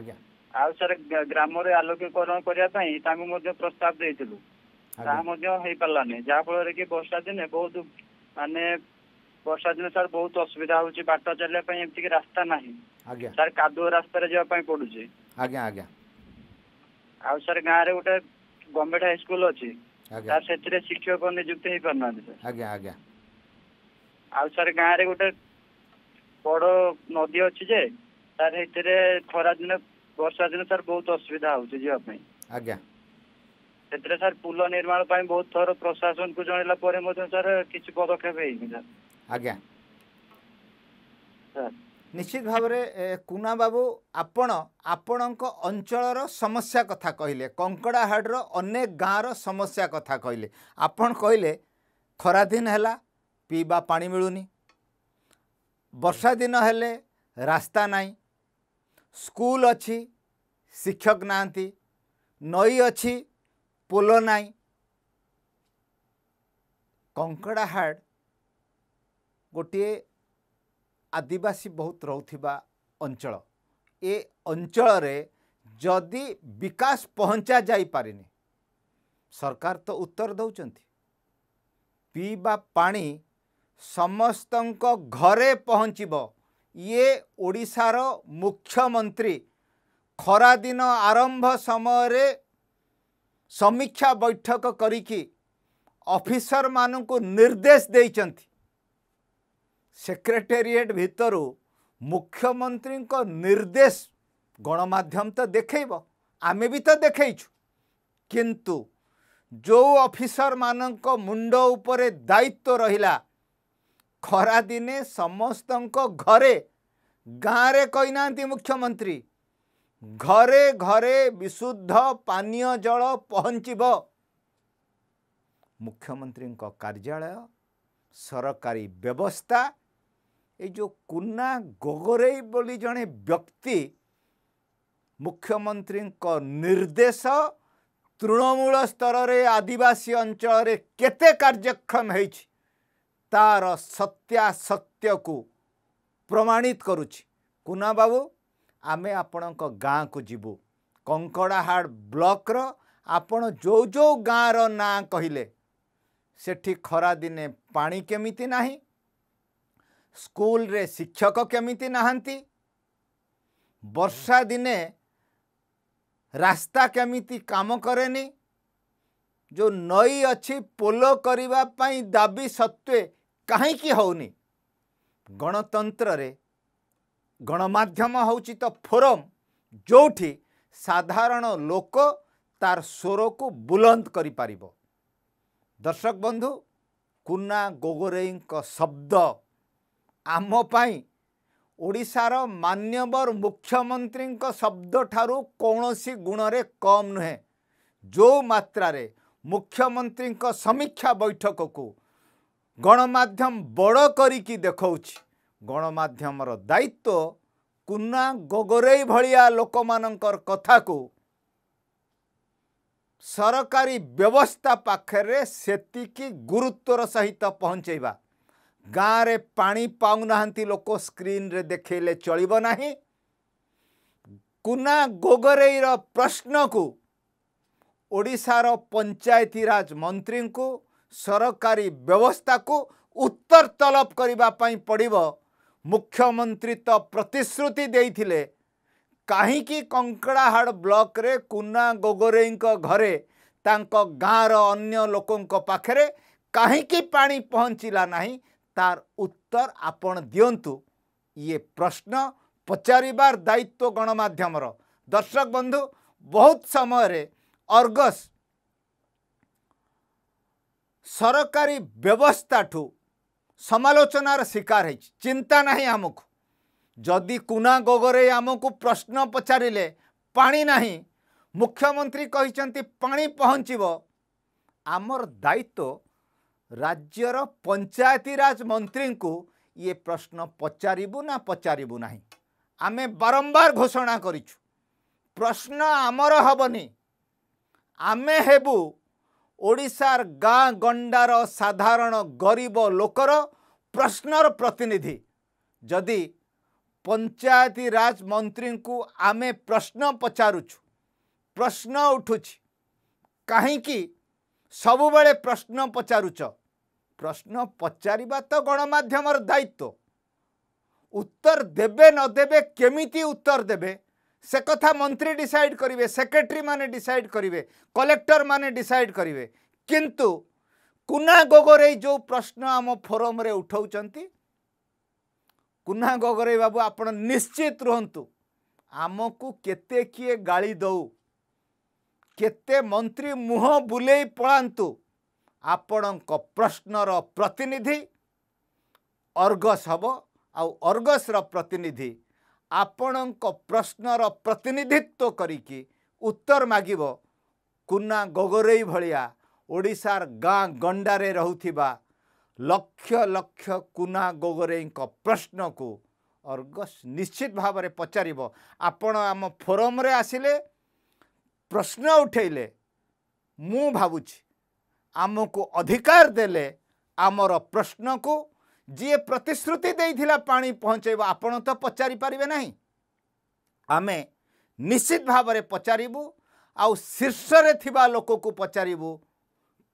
ଆଜ୍ଞା ଆଉ ସାର୍ ଗ୍ରାମରେ ଆଲୋକୀକରଣ କରିବା ପାଇଁ ତାଙ୍କୁ ମଧ୍ୟ ପ୍ରସ୍ତାବ ଦେଇଥିଲୁ ତାହା ମଧ୍ୟ ହେଇପାରିଲାନି ଯାହାଫଳରେ କି ବର୍ଷା ଦିନେ ବହୁତ ମାନେ ବର୍ଷା ଦିନେ ସାର୍ ବହୁତ ଅସୁବିଧା ହଉଛି ବାଟ ଚାଲିବା ପାଇଁ ଏମିତିକି ରାସ୍ତା ନାହିଁ ସାର୍ କାଦୁଅ ରାସ୍ତାରେ ଯିବା ପାଇଁ ପଡୁଛି ଆଜ୍ଞା ଆଜ୍ଞା ଆଉ ସାର୍ ଗାଁରେ ଗୋଟେ ଗଭର୍ଣ୍ଣମେଣ୍ଟ ହାଇସ୍କୁଲ ଅଛି ସାର୍ ସେଥିରେ ଶିକ୍ଷକ ନିଯୁକ୍ତି ହେଇପାରୁନାହାନ୍ତି ସାର୍ ଆଜ୍ଞା ଆଜ୍ଞା ଆଉ ସାର୍ ଗାଁରେ ଗୋଟେ ବଡ଼ ନଦୀ ଅଛି ଯେ ସାର୍ ସେଥିରେ ଖରାଦିନ ବର୍ଷା ଦିନ ସାର୍ ବହୁତ ଅସୁବିଧା ହେଉଛି ଯିବା ପାଇଁ ଆଜ୍ଞା ସେଥିରେ ସାର୍ ପୁଲ ନିର୍ମାଣ ପାଇଁ ବହୁତ ଥର ପ୍ରଶାସନକୁ ଜଣେଇଲା ପରେ ମଧ୍ୟ ସାର୍ କିଛି ପଦକ୍ଷେପ ହେଇନି ସାର୍ ଆଜ୍ଞା ସାର୍ ନିଶ୍ଚିତ ଭାବରେ କୁନା ବାବୁ ଆପଣ ଆପଣଙ୍କ ଅଞ୍ଚଳର ସମସ୍ୟା କଥା କହିଲେ କଙ୍କଡ଼ାହାଡ଼ର ଅନେକ ଗାଁର ସମସ୍ୟା କଥା କହିଲେ ଆପଣ କହିଲେ ଖରାଦିନ ହେଲା ପିଇବା ପାଣି ମିଳୁନି ବର୍ଷା ଦିନ ହେଲେ ରାସ୍ତା ନାହିଁ ସ୍କୁଲ ଅଛି ଶିକ୍ଷକ ନାହାନ୍ତି ନଈ ଅଛି ପୋଲ ନାହିଁ କଙ୍କଡ଼ାହାଡ଼ ଗୋଟିଏ ଆଦିବାସୀ ବହୁତ ରହୁଥିବା ଅଞ୍ଚଳ ଏ ଅଞ୍ଚଳରେ ଯଦି ବିକାଶ ପହଞ୍ଚା ଯାଇପାରିନି ସରକାର ତ ଉତ୍ତର ଦେଉଛନ୍ତି ପିଇବା ପାଣି ସମସ୍ତଙ୍କ ଘରେ ପହଞ୍ଚିବ ଇଏ ଓଡ଼ିଶାର ମୁଖ୍ୟମନ୍ତ୍ରୀ ଖରାଦିନ ଆରମ୍ଭ ସମୟରେ ସମୀକ୍ଷା ବୈଠକ କରିକି ଅଫିସରମାନଙ୍କୁ ନିର୍ଦ୍ଦେଶ ଦେଇଛନ୍ତି ସେକ୍ରେଟେରିଏଟ୍ ଭିତରୁ ମୁଖ୍ୟମନ୍ତ୍ରୀଙ୍କ ନିର୍ଦ୍ଦେଶ ଗଣମାଧ୍ୟମ ତ ଦେଖେଇବ ଆମେ ବି ତ ଦେଖେଇଛୁ କିନ୍ତୁ ଯେଉଁ ଅଫିସରମାନଙ୍କ ମୁଣ୍ଡ ଉପରେ ଦାୟିତ୍ୱ ରହିଲା ଖରାଦିନେ ସମସ୍ତଙ୍କ ଘରେ ଗାଁରେ କହିନାହାନ୍ତି ମୁଖ୍ୟମନ୍ତ୍ରୀ ଘରେ ଘରେ ବିଶୁଦ୍ଧ ପାନୀୟ ଜଳ ପହଞ୍ଚିବ ମୁଖ୍ୟମନ୍ତ୍ରୀଙ୍କ କାର୍ଯ୍ୟାଳୟ ସରକାରୀ ବ୍ୟବସ୍ଥା ଯେଉଁ କୁନା ଗଗରେଇ ବୋଲି ଜଣେ ବ୍ୟକ୍ତି ମୁଖ୍ୟମନ୍ତ୍ରୀଙ୍କ ନିର୍ଦ୍ଦେଶ ତୃଣମୂଳ ସ୍ତରରେ ଆଦିବାସୀ ଅଞ୍ଚଳରେ କେତେ କାର୍ଯ୍ୟକ୍ଷମ ହେଇଛି ତାର ସତ୍ୟାସତ୍ୟକୁ ପ୍ରମାଣିତ କରୁଛି କୁନା ବାବୁ ଆମେ ଆପଣଙ୍କ ଗାଁକୁ ଯିବୁ କଙ୍କଡ଼ାହାଡ଼ ବ୍ଲକର ଆପଣ ଯେଉଁ ଯେଉଁ ଗାଁର ନାଁ କହିଲେ ସେଠି ଖରାଦିନେ ପାଣି କେମିତି ନାହିଁ ସ୍କୁଲରେ ଶିକ୍ଷକ କେମିତି ନାହାନ୍ତି ବର୍ଷା ଦିନେ ରାସ୍ତା କେମିତି କାମ କରେନି ଯେଉଁ ନଈ ଅଛି ପୋଲ କରିବା ପାଇଁ ଦାବି ସତ୍ତ୍ୱେ କାହିଁକି ହେଉନି ଗଣତନ୍ତ୍ରରେ ଗଣମାଧ୍ୟମ ହେଉଛି ତ ଫୋରମ୍ ଯେଉଁଠି ସାଧାରଣ ଲୋକ ତାର ସ୍ୱରକୁ ବୁଲନ୍ଦ କରିପାରିବ ଦର୍ଶକ ବନ୍ଧୁ କୁନା ଗୋଗରେଇଙ୍କ ଶବ୍ଦ ଆମ ପାଇଁ ଓଡ଼ିଶାର ମାନ୍ୟବର ମୁଖ୍ୟମନ୍ତ୍ରୀଙ୍କ ଶବ୍ଦ ଠାରୁ କୌଣସି ଗୁଣରେ କମ୍ ନୁହେଁ ଯେଉଁ ମାତ୍ରାରେ ମୁଖ୍ୟମନ୍ତ୍ରୀଙ୍କ ସମୀକ୍ଷା ବୈଠକକୁ ଗଣମାଧ୍ୟମ ବଡ଼ କରିକି ଦେଖାଉଛି ଗଣମାଧ୍ୟମର ଦାୟିତ୍ୱ କୁନା ଗଗରେଇ ଭଳିଆ ଲୋକମାନଙ୍କର କଥାକୁ ସରକାରୀ ବ୍ୟବସ୍ଥା ପାଖରେ ସେତିକି ଗୁରୁତ୍ୱର ସହିତ ପହଞ୍ଚାଇବା ଗାଁରେ ପାଣି ପାଉନାହାନ୍ତି ଲୋକ ସ୍କ୍ରିନ୍ରେ ଦେଖେଇଲେ ଚଳିବ ନାହିଁ କୁନା ଗୋଗରେଇର ପ୍ରଶ୍ନକୁ ଓଡ଼ିଶାର ପଞ୍ଚାୟତିରାଜ ମନ୍ତ୍ରୀଙ୍କୁ ସରକାରୀ ବ୍ୟବସ୍ଥାକୁ ଉତ୍ତର ତଲବ କରିବା ପାଇଁ ପଡ଼ିବ ମୁଖ୍ୟମନ୍ତ୍ରୀ ତ ପ୍ରତିଶ୍ରୁତି ଦେଇଥିଲେ କାହିଁକି କଙ୍କଡ଼ାହାଡ଼ ବ୍ଲକରେ କୁନା ଗୋଗରେଇଙ୍କ ଘରେ ତାଙ୍କ ଗାଁର ଅନ୍ୟ ଲୋକଙ୍କ ପାଖରେ କାହିଁକି ପାଣି ପହଞ୍ଚିଲା ନାହିଁ तार उत्तर आपण ये प्रश्न पचार दायित्व गणमाधम र दर्शक बंधु बहुत समय अर्गस सरकारी व्यवस्था ठु समोचन र शारे चिन्ता नै आमक जति कुना गोगरै आमकु प्रश्न पचारे पाँच मुख्यमन्त्री पाँच बमर दायित्व ରାଜ୍ୟର ପଞ୍ଚାୟତିରାଜ ମନ୍ତ୍ରୀଙ୍କୁ ଇଏ ପ୍ରଶ୍ନ ପଚାରିବୁ ନା ପଚାରିବୁ ନାହିଁ ଆମେ ବାରମ୍ବାର ଘୋଷଣା କରିଛୁ ପ୍ରଶ୍ନ ଆମର ହେବନି ଆମେ ହେବୁ ଓଡ଼ିଶାର ଗାଁ ଗଣ୍ଡାର ସାଧାରଣ ଗରିବ ଲୋକର ପ୍ରଶ୍ନର ପ୍ରତିନିଧି ଯଦି ପଞ୍ଚାୟତିରାଜ ମନ୍ତ୍ରୀଙ୍କୁ ଆମେ ପ୍ରଶ୍ନ ପଚାରୁଛୁ ପ୍ରଶ୍ନ ଉଠୁଛି କାହିଁକି ସବୁବେଳେ ପ୍ରଶ୍ନ ପଚାରୁଛ ପ୍ରଶ୍ନ ପଚାରିବା ତ ଗଣମାଧ୍ୟମର ଦାୟିତ୍ୱ ଉତ୍ତର ଦେବେ ନ ଦେବେ କେମିତି ଉତ୍ତର ଦେବେ ସେ କଥା ମନ୍ତ୍ରୀ ଡିସାଇଡ଼୍ କରିବେ ସେକ୍ରେଟେରୀମାନେ ଡିସାଇଡ଼୍ କରିବେ କଲେକ୍ଟରମାନେ ଡିସାଇଡ଼୍ କରିବେ କିନ୍ତୁ କୁନା ଗୋଗରେଇ ଯେଉଁ ପ୍ରଶ୍ନ ଆମ ଫୋରମ୍ରେ ଉଠାଉଛନ୍ତି କୁନା ଗୋଗରେଇ ବାବୁ ଆପଣ ନିଶ୍ଚିତ ରୁହନ୍ତୁ ଆମକୁ କେତେ କିଏ ଗାଳି ଦେଉ କେତେ ମନ୍ତ୍ରୀ ମୁହଁ ବୁଲେଇ ପଳାନ୍ତୁ ଆପଣଙ୍କ ପ୍ରଶ୍ନର ପ୍ରତିନିଧି ଅର୍ଗସ୍ ହେବ ଆଉ ଅର୍ଗସ୍ର ପ୍ରତିନିଧି ଆପଣଙ୍କ ପ୍ରଶ୍ନର ପ୍ରତିନିଧିତ୍ୱ କରିକି ଉତ୍ତର ମାଗିବ କୁନା ଗଗରେଇ ଭଳିଆ ଓଡ଼ିଶାର ଗାଁ ଗଣ୍ଡାରେ ରହୁଥିବା ଲକ୍ଷ ଲକ୍ଷ କୁନା ଗଗରେଇଙ୍କ ପ୍ରଶ୍ନକୁ ଅର୍ଗସ୍ ନିଶ୍ଚିତ ଭାବରେ ପଚାରିବ ଆପଣ ଆମ ଫୋରମ୍ରେ ଆସିଲେ ପ୍ରଶ୍ନ ଉଠାଇଲେ ମୁଁ ଭାବୁଛି ଆମକୁ ଅଧିକାର ଦେଲେ ଆମର ପ୍ରଶ୍ନକୁ ଯିଏ ପ୍ରତିଶ୍ରୁତି ଦେଇଥିଲା ପାଣି ପହଞ୍ଚାଇବ ଆପଣ ତ ପଚାରିପାରିବେ ନାହିଁ ଆମେ ନିଶ୍ଚିତ ଭାବରେ ପଚାରିବୁ ଆଉ ଶୀର୍ଷରେ ଥିବା ଲୋକକୁ ପଚାରିବୁ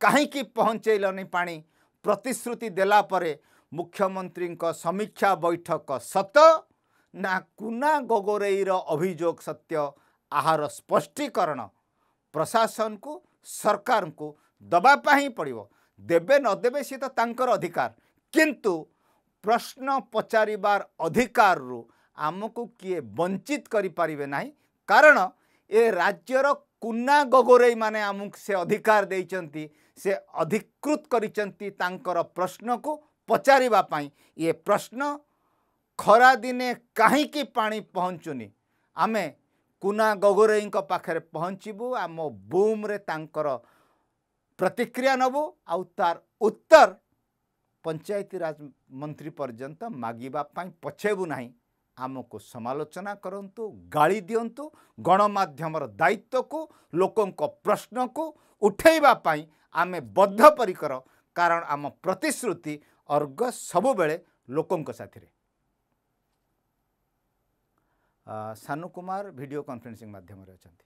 କାହିଁକି ପହଞ୍ଚାଇଲନି ପାଣି ପ୍ରତିଶ୍ରୁତି ଦେଲା ପରେ ମୁଖ୍ୟମନ୍ତ୍ରୀଙ୍କ ସମୀକ୍ଷା ବୈଠକ ସତ ନା କୁନା ଗୋଗରେଇର ଅଭିଯୋଗ ସତ୍ୟ ଆହାର ସ୍ପଷ୍ଟୀକରଣ ପ୍ରଶାସନକୁ ସରକାରଙ୍କୁ ଦେବା ପାଇଁ ହିଁ ପଡ଼ିବ ଦେବେ ନ ଦେବେ ସିଏ ତ ତାଙ୍କର ଅଧିକାର କିନ୍ତୁ ପ୍ରଶ୍ନ ପଚାରିବାର ଅଧିକାରରୁ ଆମକୁ କିଏ ବଞ୍ଚିତ କରିପାରିବେ ନାହିଁ କାରଣ ଏ ରାଜ୍ୟର କୁନା ଗଗରେଇମାନେ ଆମକୁ ସେ ଅଧିକାର ଦେଇଛନ୍ତି ସେ ଅଧିକୃତ କରିଛନ୍ତି ତାଙ୍କର ପ୍ରଶ୍ନକୁ ପଚାରିବା ପାଇଁ ଇଏ ପ୍ରଶ୍ନ ଖରାଦିନେ କାହିଁକି ପାଣି ପହଞ୍ଚୁନି ଆମେ କୁନା ଗଗରେଇଙ୍କ ପାଖରେ ପହଞ୍ଚିବୁ ଆମ ବୁମ୍ରେ ତାଙ୍କର ପ୍ରତିକ୍ରିୟା ନେବୁ ଆଉ ତାର ଉତ୍ତର ପଞ୍ଚାୟତିରାଜ ମନ୍ତ୍ରୀ ପର୍ଯ୍ୟନ୍ତ ମାଗିବା ପାଇଁ ପଛେଇବୁ ନାହିଁ ଆମକୁ ସମାଲୋଚନା କରନ୍ତୁ ଗାଳି ଦିଅନ୍ତୁ ଗଣମାଧ୍ୟମର ଦାୟିତ୍ୱକୁ ଲୋକଙ୍କ ପ୍ରଶ୍ନକୁ ଉଠାଇବା ପାଇଁ ଆମେ ବଦ୍ଧପରିକର କାରଣ ଆମ ପ୍ରତିଶ୍ରୁତି ଅର୍ଗ ସବୁବେଳେ ଲୋକଙ୍କ ସାଥିରେ ସାନୁ କୁମାର ଭିଡ଼ିଓ କନଫରେନ୍ସିଂ ମାଧ୍ୟମରେ ଅଛନ୍ତି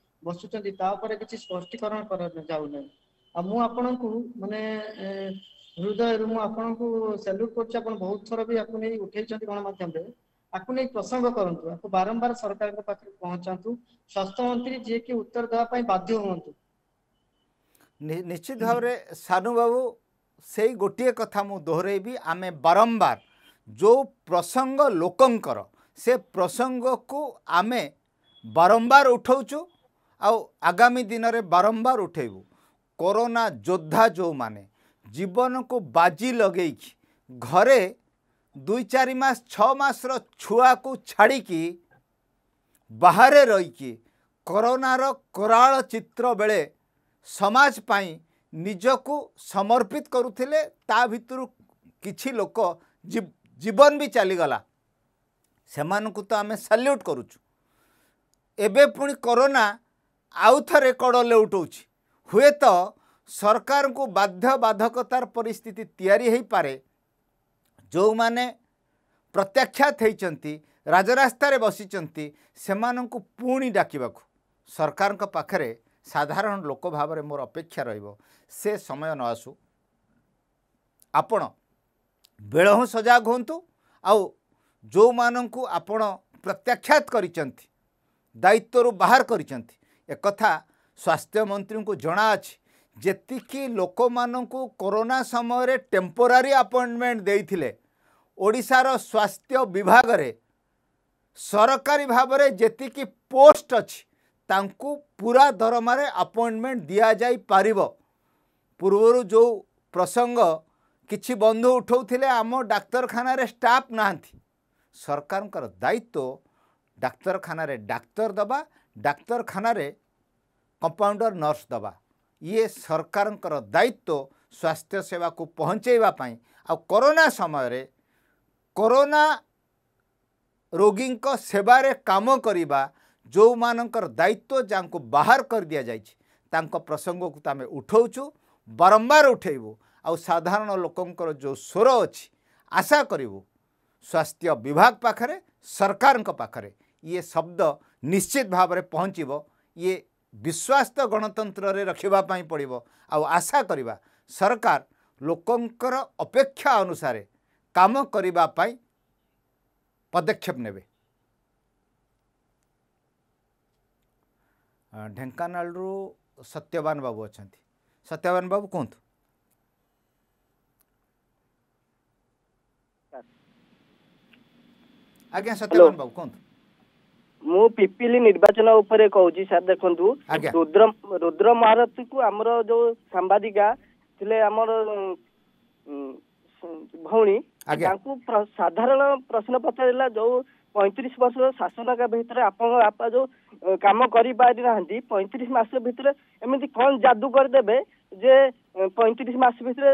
ବସୁଛନ୍ତି ତା ଉପରେ କିଛି ସ୍ପଷ୍ଟୀକରଣ କରାଯାଉନାହିଁ ଆଉ ମୁଁ ଆପଣଙ୍କୁ ମାନେ ହୃଦୟରୁ ମୁଁ ଆପଣଙ୍କୁ ସାଲ୍ୟୁଟ୍ କରୁଛି ଆପଣ ବହୁତ ଥର ବି ଆକୁ ନେଇ ଉଠେଇଛନ୍ତି ଗଣମାଧ୍ୟମରେ ଆକୁ ନେଇ ପ୍ରସଙ୍ଗ କରନ୍ତୁ ଆକୁ ବାରମ୍ବାର ସରକାରଙ୍କ ପାଖରେ ପହଞ୍ଚାନ୍ତୁ ମନ୍ତ୍ରୀ ଯିଏକି ଉତ୍ତର ଦେବା ପାଇଁ ବାଧ୍ୟ ହୁଅନ୍ତୁ ନିଶ୍ଚିତ ଭାବରେ ସାନୁ ବାବୁ ସେଇ ଗୋଟିଏ କଥା ମୁଁ ଦୋହରେଇବି ଆମେ ବାରମ୍ବାର ଯେଉଁ ପ୍ରସଙ୍ଗ ଲୋକଙ୍କର ସେ ପ୍ରସଙ୍ଗକୁ ଆମେ ବାରମ୍ବାର ଉଠାଉଛୁ ଆଉ ଆଗାମୀ ଦିନରେ ବାରମ୍ବାର ଉଠାଇବୁ କରୋନା ଯୋଦ୍ଧା ଯେଉଁମାନେ ଜୀବନକୁ ବାଜି ଲଗେଇକି ଘରେ ଦୁଇ ଚାରି ମାସ ଛଅ ମାସର ଛୁଆକୁ ଛାଡ଼ିକି ବାହାରେ ରହିକି କରୋନାର କରାଳ ଚିତ୍ର ବେଳେ ସମାଜ ପାଇଁ ନିଜକୁ ସମର୍ପିତ କରୁଥିଲେ ତା ଭିତରୁ କିଛି ଲୋକ ଜୀବନ ବି ଚାଲିଗଲା ସେମାନଙ୍କୁ ତ ଆମେ ସାଲ୍ୟୁଟ୍ କରୁଛୁ ଏବେ ପୁଣି କରୋନା ଆଉ ଥରେ କଡ଼ଲେ ଉଠଉଛି ହୁଏତ ସରକାରଙ୍କୁ ବାଧ୍ୟ ବାଧକତାର ପରିସ୍ଥିତି ତିଆରି ହୋଇପାରେ ଯେଉଁମାନେ ପ୍ରତ୍ୟାଖ୍ୟାତ ହୋଇଛନ୍ତି ରାଜରାସ୍ତାରେ ବସିଛନ୍ତି ସେମାନଙ୍କୁ ପୁଣି ଡାକିବାକୁ ସରକାରଙ୍କ ପାଖରେ ସାଧାରଣ ଲୋକ ଭାବରେ ମୋର ଅପେକ୍ଷା ରହିବ ସେ ସମୟ ନ ଆସୁ ଆପଣ ବେଳ ହଁ ସଜାଗ ହୁଅନ୍ତୁ ଆଉ ଯେଉଁମାନଙ୍କୁ ଆପଣ ପ୍ରତ୍ୟାଖ୍ୟାତ କରିଛନ୍ତି ଦାୟିତ୍ୱରୁ ବାହାର କରିଛନ୍ତି একথা ସ୍ୱାସ୍ଥ୍ୟମନ୍ତ୍ରୀଙ୍କୁ ଜଣାଅଛି ଯେତିକି ଲୋକମାନଙ୍କୁ କରୋନା ସମୟରେ ଟେମ୍ପୋରାରୀ ଆପଏଣ୍ଟମେଣ୍ଟ ଦେଇଥିଲେ ଓଡ଼ିଶାର ସ୍ୱାସ୍ଥ୍ୟ ବିଭାଗରେ ସରକାରୀ ଭାବରେ ଯେତିକି ପୋଷ୍ଟ ଅଛି ତାଙ୍କୁ ପୁରା ଦରମାରେ ଆପଏଣ୍ଟମେଣ୍ଟ ଦିଆଯାଇପାରିବ ପୂର୍ବରୁ ଯେଉଁ ପ୍ରସଙ୍ଗ କିଛି ବନ୍ଧୁ ଉଠାଉଥିଲେ ଆମ ଡାକ୍ତରଖାନାରେ ଷ୍ଟାଫ୍ ନାହାନ୍ତି ସରକାରଙ୍କର ଦାୟିତ୍ୱ ଡାକ୍ତରଖାନାରେ ଡାକ୍ତର ଦେବା ଡାକ୍ତରଖାନାରେ କମ୍ପାଉଣ୍ଡର ନର୍ସ ଦେବା ଇଏ ସରକାରଙ୍କର ଦାୟିତ୍ୱ ସ୍ୱାସ୍ଥ୍ୟ ସେବାକୁ ପହଞ୍ଚାଇବା ପାଇଁ ଆଉ କରୋନା ସମୟରେ କରୋନା ରୋଗୀଙ୍କ ସେବାରେ କାମ କରିବା ଯେଉଁମାନଙ୍କର ଦାୟିତ୍ୱ ଯାହାଙ୍କୁ ବାହାର କରି ଦିଆଯାଇଛି ତାଙ୍କ ପ୍ରସଙ୍ଗକୁ ତ ଆମେ ଉଠାଉଛୁ ବାରମ୍ବାର ଉଠାଇବୁ ଆଉ ସାଧାରଣ ଲୋକଙ୍କର ଯେଉଁ ସ୍ୱର ଅଛି ଆଶା କରିବୁ ସ୍ୱାସ୍ଥ୍ୟ ବିଭାଗ ପାଖରେ ସରକାରଙ୍କ ପାଖରେ ଇଏ ଶବ୍ଦ ନିଶ୍ଚିତ ଭାବରେ ପହଞ୍ଚିବ ଇଏ ବିଶ୍ୱାସ ତ ଗଣତନ୍ତ୍ରରେ ରଖିବା ପାଇଁ ପଡ଼ିବ ଆଉ ଆଶା କରିବା ସରକାର ଲୋକଙ୍କର ଅପେକ୍ଷା ଅନୁସାରେ କାମ କରିବା ପାଇଁ ପଦକ୍ଷେପ ନେବେ ଢେଙ୍କାନାଳରୁ ସତ୍ୟବାନ ବାବୁ ଅଛନ୍ତି ସତ୍ୟବାନ ବାବୁ କୁହନ୍ତୁ ଆଜ୍ଞା ସତ୍ୟବାନ ବାବୁ କୁହନ୍ତୁ ମୁଁ ପିପିଲି ନିର୍ବାଚନ ଉପରେ କହୁଛି ସାର୍ ଦେଖନ୍ତୁ ରୁଦ୍ର ରୁଦ୍ର ମହାରଥୀକୁ ଆମର ଯୋଉ ସାମ୍ବାଦିକା ଥିଲେ ଆମର ଭଉଣୀ ତାଙ୍କୁ ସାଧାରଣ ପ୍ରଶ୍ନ ପଚାରିଲା ଯୋଉ ପଇଁତିରିଶ ବର୍ଷ ଶାସନ ଭିତରେ ଆପଣଙ୍କ ବାପା ଯୋଉ କାମ କରିପାରି ନାହାନ୍ତି ପଇଁତିରିଶ ମାସ ଭିତରେ ଏମିତି କଣ ଯାଦୁ କରିଦେବେ ଯେ ପଇଁତିରିଶ ମାସ ଭିତରେ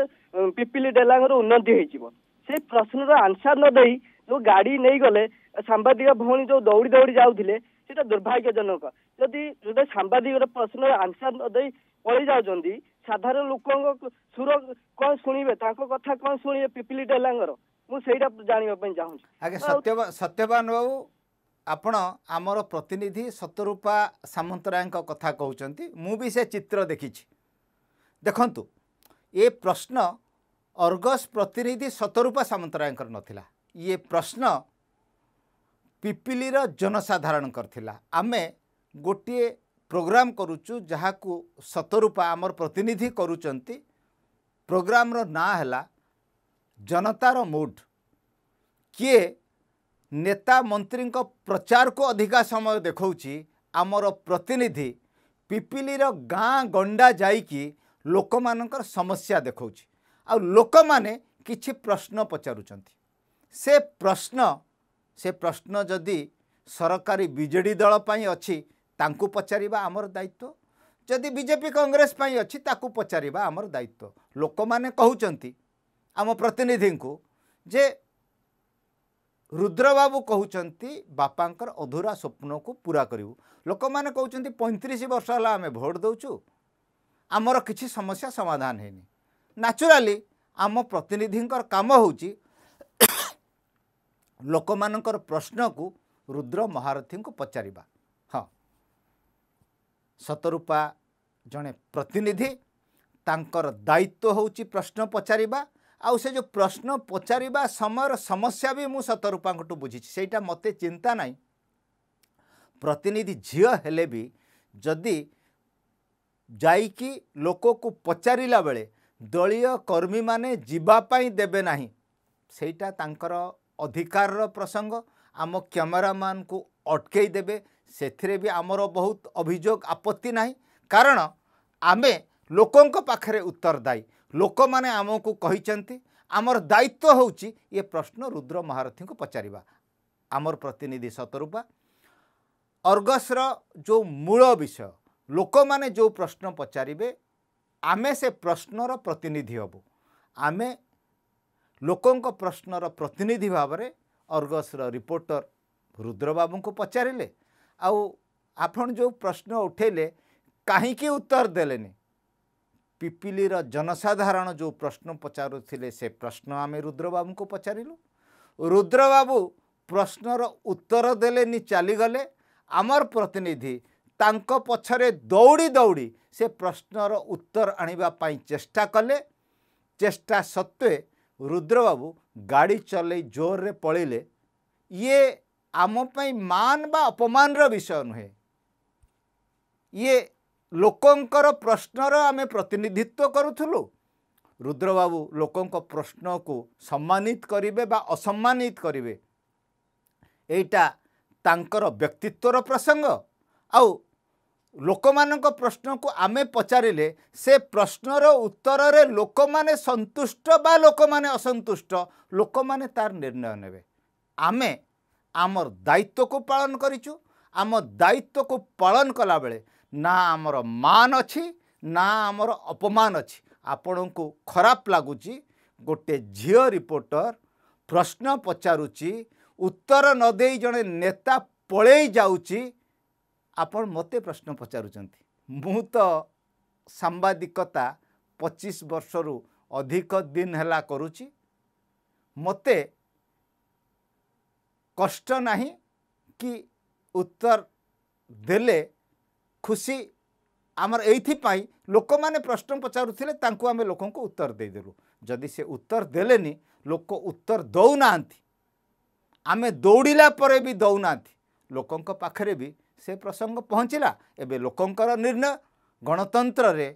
ପିପିଲି ଡେଲାଙ୍ଗର ଉନ୍ନତି ହେଇଯିବ ସେ ପ୍ରଶ୍ନର ଆନ୍ସର ନ ଦେଇ ଯୋଉ ଗାଡି ନେଇଗଲେ ସାମ୍ବାଦିକ ଭଉଣୀ ଯୋଉ ଦୌଡି ଦୌଡି ଯାଉଥିଲେ ସେଟା ଦୁର୍ଭାଗ୍ୟଜନକ ଯଦି ଯୋଉଟା ସାମ୍ବାଦିକର ପ୍ରଶ୍ନର ଆନ୍ସର ନ ଦେଇ ପଳେଇ ଯାଉଛନ୍ତି ସାଧାରଣ ଲୋକଙ୍କ ସୁର କଣ ଶୁଣିବେ ତାଙ୍କ କଥା କଣ ଶୁଣିବେ ପିପିଲି ଡେଲାଙ୍କର ମୁଁ ସେଇଟା ଜାଣିବା ପାଇଁ ଚାହୁଁଛି ଆଜ୍ଞା ସତ୍ୟବାନ ବାବୁ ଆପଣ ଆମର ପ୍ରତିନିଧି ସତରୂପା ସାମନ୍ତରାୟଙ୍କ କଥା କହୁଛନ୍ତି ମୁଁ ବି ସେ ଚିତ୍ର ଦେଖିଛି ଦେଖନ୍ତୁ ଏ ପ୍ରଶ୍ନ ଅର୍ଗସ୍ ପ୍ରତିନିଧି ସତରୂପା ସାମନ୍ତରାୟଙ୍କର ନଥିଲା ଇଏ ପ୍ରଶ୍ନ ପିପିଲିର ଜନସାଧାରଣ କରିଥିଲା ଆମେ ଗୋଟିଏ ପ୍ରୋଗ୍ରାମ କରୁଛୁ ଯାହାକୁ ସତରୂପା ଆମର ପ୍ରତିନିଧି କରୁଛନ୍ତି ପ୍ରୋଗ୍ରାମର ନାଁ ହେଲା ଜନତାର ମୁଡ଼ କିଏ ନେତା ମନ୍ତ୍ରୀଙ୍କ ପ୍ରଚାରକୁ ଅଧିକା ସମୟ ଦେଖାଉଛି ଆମର ପ୍ରତିନିଧି ପିପିଲିର ଗାଁ ଗଣ୍ଡା ଯାଇକି ଲୋକମାନଙ୍କର ସମସ୍ୟା ଦେଖାଉଛି ଆଉ ଲୋକମାନେ କିଛି ପ୍ରଶ୍ନ ପଚାରୁଛନ୍ତି ସେ ପ୍ରଶ୍ନ ସେ ପ୍ରଶ୍ନ ଯଦି ସରକାରୀ ବିଜେଡ଼ି ଦଳ ପାଇଁ ଅଛି ତାଙ୍କୁ ପଚାରିବା ଆମର ଦାୟିତ୍ୱ ଯଦି ବିଜେପି କଂଗ୍ରେସ ପାଇଁ ଅଛି ତାକୁ ପଚାରିବା ଆମର ଦାୟିତ୍ୱ ଲୋକମାନେ କହୁଛନ୍ତି ଆମ ପ୍ରତିନିଧିଙ୍କୁ ଯେ ରୁଦ୍ରବାବୁ କହୁଛନ୍ତି ବାପାଙ୍କର ଅଧୁରା ସ୍ୱପ୍ନକୁ ପୁରା କରିବୁ ଲୋକମାନେ କହୁଛନ୍ତି ପଇଁତିରିଶ ବର୍ଷ ହେଲା ଆମେ ଭୋଟ୍ ଦେଉଛୁ ଆମର କିଛି ସମସ୍ୟା ସମାଧାନ ହେଇନି ନ୍ୟାଚୁରାଲି ଆମ ପ୍ରତିନିଧିଙ୍କର କାମ ହେଉଛି ଲୋକମାନଙ୍କର ପ୍ରଶ୍ନକୁ ରୁଦ୍ର ମହାରଥୀଙ୍କୁ ପଚାରିବା ହଁ ସତରୂପା ଜଣେ ପ୍ରତିନିଧି ତାଙ୍କର ଦାୟିତ୍ୱ ହେଉଛି ପ୍ରଶ୍ନ ପଚାରିବା ଆଉ ସେ ଯେଉଁ ପ୍ରଶ୍ନ ପଚାରିବା ସମୟର ସମସ୍ୟା ବି ମୁଁ ସତରୂପାଙ୍କଠୁ ବୁଝିଛି ସେଇଟା ମୋତେ ଚିନ୍ତା ନାହିଁ ପ୍ରତିନିଧି ଝିଅ ହେଲେ ବି ଯଦି ଯାଇକି ଲୋକକୁ ପଚାରିଲା ବେଳେ ଦଳୀୟ କର୍ମୀମାନେ ଯିବା ପାଇଁ ଦେବେ ନାହିଁ ସେଇଟା ତାଙ୍କର ଅଧିକାରର ପ୍ରସଙ୍ଗ ଆମ କ୍ୟାମେରାମ୍ୟାନ୍କୁ ଅଟକେଇ ଦେବେ ସେଥିରେ ବି ଆମର ବହୁତ ଅଭିଯୋଗ ଆପତ୍ତି ନାହିଁ କାରଣ ଆମେ ଲୋକଙ୍କ ପାଖରେ ଉତ୍ତରଦାୟୀ ଲୋକମାନେ ଆମକୁ କହିଛନ୍ତି ଆମର ଦାୟିତ୍ୱ ହେଉଛି ଏ ପ୍ରଶ୍ନ ରୁଦ୍ର ମହାରଥୀଙ୍କୁ ପଚାରିବା ଆମର ପ୍ରତିନିଧି ସତରୂପା ଅର୍ଗସର ଯେଉଁ ମୂଳ ବିଷୟ ଲୋକମାନେ ଯେଉଁ ପ୍ରଶ୍ନ ପଚାରିବେ ଆମେ ସେ ପ୍ରଶ୍ନର ପ୍ରତିନିଧି ହେବୁ ଆମେ ଲୋକଙ୍କ ପ୍ରଶ୍ନର ପ୍ରତିନିଧି ଭାବରେ ଅର୍ଗସର ରିପୋର୍ଟର ରୁଦ୍ରବାବୁଙ୍କୁ ପଚାରିଲେ ଆଉ ଆପଣ ଯେଉଁ ପ୍ରଶ୍ନ ଉଠାଇଲେ କାହିଁକି ଉତ୍ତର ଦେଲେନି ପିପିଲିର ଜନସାଧାରଣ ଯେଉଁ ପ୍ରଶ୍ନ ପଚାରୁଥିଲେ ସେ ପ୍ରଶ୍ନ ଆମେ ରୁଦ୍ରବାବୁଙ୍କୁ ପଚାରିଲୁ ରୁଦ୍ରବାବୁ ପ୍ରଶ୍ନର ଉତ୍ତର ଦେଲେନି ଚାଲିଗଲେ ଆମର ପ୍ରତିନିଧି ତାଙ୍କ ପଛରେ ଦୌଡ଼ି ଦୌଡ଼ି ସେ ପ୍ରଶ୍ନର ଉତ୍ତର ଆଣିବା ପାଇଁ ଚେଷ୍ଟା କଲେ ଚେଷ୍ଟା ସତ୍ତ୍ୱେ ରୁଦ୍ରବାବୁ ଗାଡ଼ି ଚଲେଇ ଜୋରରେ ପଳେଇଲେ ଇଏ ଆମ ପାଇଁ ମାନ ବା ଅପମାନର ବିଷୟ ନୁହେଁ ଇଏ ଲୋକଙ୍କର ପ୍ରଶ୍ନର ଆମେ ପ୍ରତିନିଧିତ୍ୱ କରୁଥିଲୁ ରୁଦ୍ରବାବୁ ଲୋକଙ୍କ ପ୍ରଶ୍ନକୁ ସମ୍ମାନିତ କରିବେ ବା ଅସମ୍ମାନିତ କରିବେ ଏଇଟା ତାଙ୍କର ବ୍ୟକ୍ତିତ୍ୱର ପ୍ରସଙ୍ଗ ଆଉ ଲୋକମାନଙ୍କ ପ୍ରଶ୍ନକୁ ଆମେ ପଚାରିଲେ ସେ ପ୍ରଶ୍ନର ଉତ୍ତରରେ ଲୋକମାନେ ସନ୍ତୁଷ୍ଟ ବା ଲୋକମାନେ ଅସନ୍ତୁଷ୍ଟ ଲୋକମାନେ ତାର ନିର୍ଣ୍ଣୟ ନେବେ ଆମେ ଆମର ଦାୟିତ୍ୱକୁ ପାଳନ କରିଛୁ ଆମ ଦାୟିତ୍ୱକୁ ପାଳନ କଲାବେଳେ ନା ଆମର ମାନ ଅଛି ନା ଆମର ଅପମାନ ଅଛି ଆପଣଙ୍କୁ ଖରାପ ଲାଗୁଛି ଗୋଟିଏ ଝିଅ ରିପୋର୍ଟର ପ୍ରଶ୍ନ ପଚାରୁଛି ଉତ୍ତର ନଦେଇ ଜଣେ ନେତା ପଳେଇ ଯାଉଛି ଆପଣ ମୋତେ ପ୍ରଶ୍ନ ପଚାରୁଛନ୍ତି ମୁଁ ତ ସାମ୍ବାଦିକତା ପଚିଶ ବର୍ଷରୁ ଅଧିକ ଦିନ ହେଲା କରୁଛି ମୋତେ କଷ୍ଟ ନାହିଁ କି ଉତ୍ତର ଦେଲେ ଖୁସି ଆମର ଏଇଥିପାଇଁ ଲୋକମାନେ ପ୍ରଶ୍ନ ପଚାରୁଥିଲେ ତାଙ୍କୁ ଆମେ ଲୋକଙ୍କୁ ଉତ୍ତର ଦେଇଦେଲୁ ଯଦି ସେ ଉତ୍ତର ଦେଲେନି ଲୋକ ଉତ୍ତର ଦେଉନାହାନ୍ତି ଆମେ ଦୌଡ଼ିଲା ପରେ ବି ଦେଉନାହାନ୍ତି ଲୋକଙ୍କ ପାଖରେ ବି ସେ ପ୍ରସଙ୍ଗ ପହଞ୍ଚିଲା ଏବେ ଲୋକଙ୍କର ନିର୍ଣ୍ଣୟ ଗଣତନ୍ତ୍ରରେ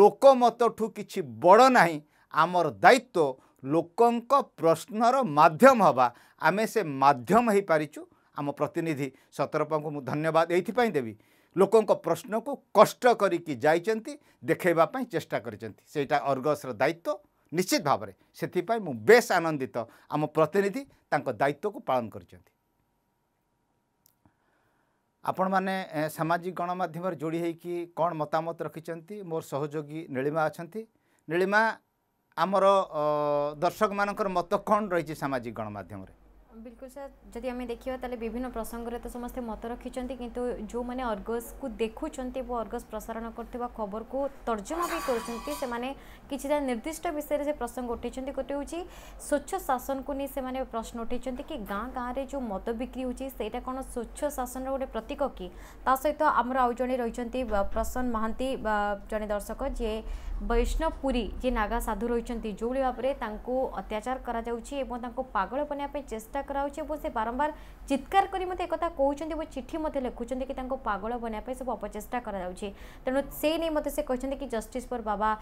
ଲୋକମତଠୁ କିଛି ବଡ଼ ନାହିଁ ଆମର ଦାୟିତ୍ୱ ଲୋକଙ୍କ ପ୍ରଶ୍ନର ମାଧ୍ୟମ ହେବା ଆମେ ସେ ମାଧ୍ୟମ ହୋଇପାରିଛୁ ଆମ ପ୍ରତିନିଧି ସତରପାଙ୍କୁ ମୁଁ ଧନ୍ୟବାଦ ଏଇଥିପାଇଁ ଦେବି ଲୋକଙ୍କ ପ୍ରଶ୍ନକୁ କଷ୍ଟ କରିକି ଯାଇଛନ୍ତି ଦେଖାଇବା ପାଇଁ ଚେଷ୍ଟା କରିଛନ୍ତି ସେଇଟା ଅର୍ଗସର ଦାୟିତ୍ୱ ନିଶ୍ଚିତ ଭାବରେ ସେଥିପାଇଁ ମୁଁ ବେଶ୍ ଆନନ୍ଦିତ ଆମ ପ୍ରତିନିଧି ତାଙ୍କ ଦାୟିତ୍ୱକୁ ପାଳନ କରିଛନ୍ତି ଆପଣମାନେ ସାମାଜିକ ଗଣମାଧ୍ୟମରେ ଯୋଡ଼ି ହୋଇକି କ'ଣ ମତାମତ ରଖିଛନ୍ତି ମୋର ସହଯୋଗୀ ନୀଳିମା ଅଛନ୍ତି ନୀଳିମା ଆମର ଦର୍ଶକମାନଙ୍କର ମତ କ'ଣ ରହିଛି ସାମାଜିକ ଗଣମାଧ୍ୟମରେ बिल्कुल सर जदि आम देखा तेल विभिन्न प्रसंगे तो समस्ते मत रखी किंतु जो मैंने अर्गस को देखुं वो अर्गस प्रसारण कर खबर को तर्जमा भी करने किसी निर्दिष्ट विषय से प्रसंग उठे गोटे हूँ स्वच्छ शासन को नहीं से प्रश्न उठे कि गाँ गाँव में जो मद बिक्री होटा कौन स्वच्छ शासन गोटे प्रतीक कि ता सहित आमर आउ जड़े रही प्रसन्न महांती जड़े दर्शक जी वैष्णवपुरी जे नागा साधु रही जो भाव में अत्याचार करगल बनवाप चेस्टा कर बारंबार चित्कार कर एक कहते चिठी मैं लिखुं कि पगल बनवाप सब अपचेषा कराऊँ से नहीं मत से कि जस्टिस फर बाबा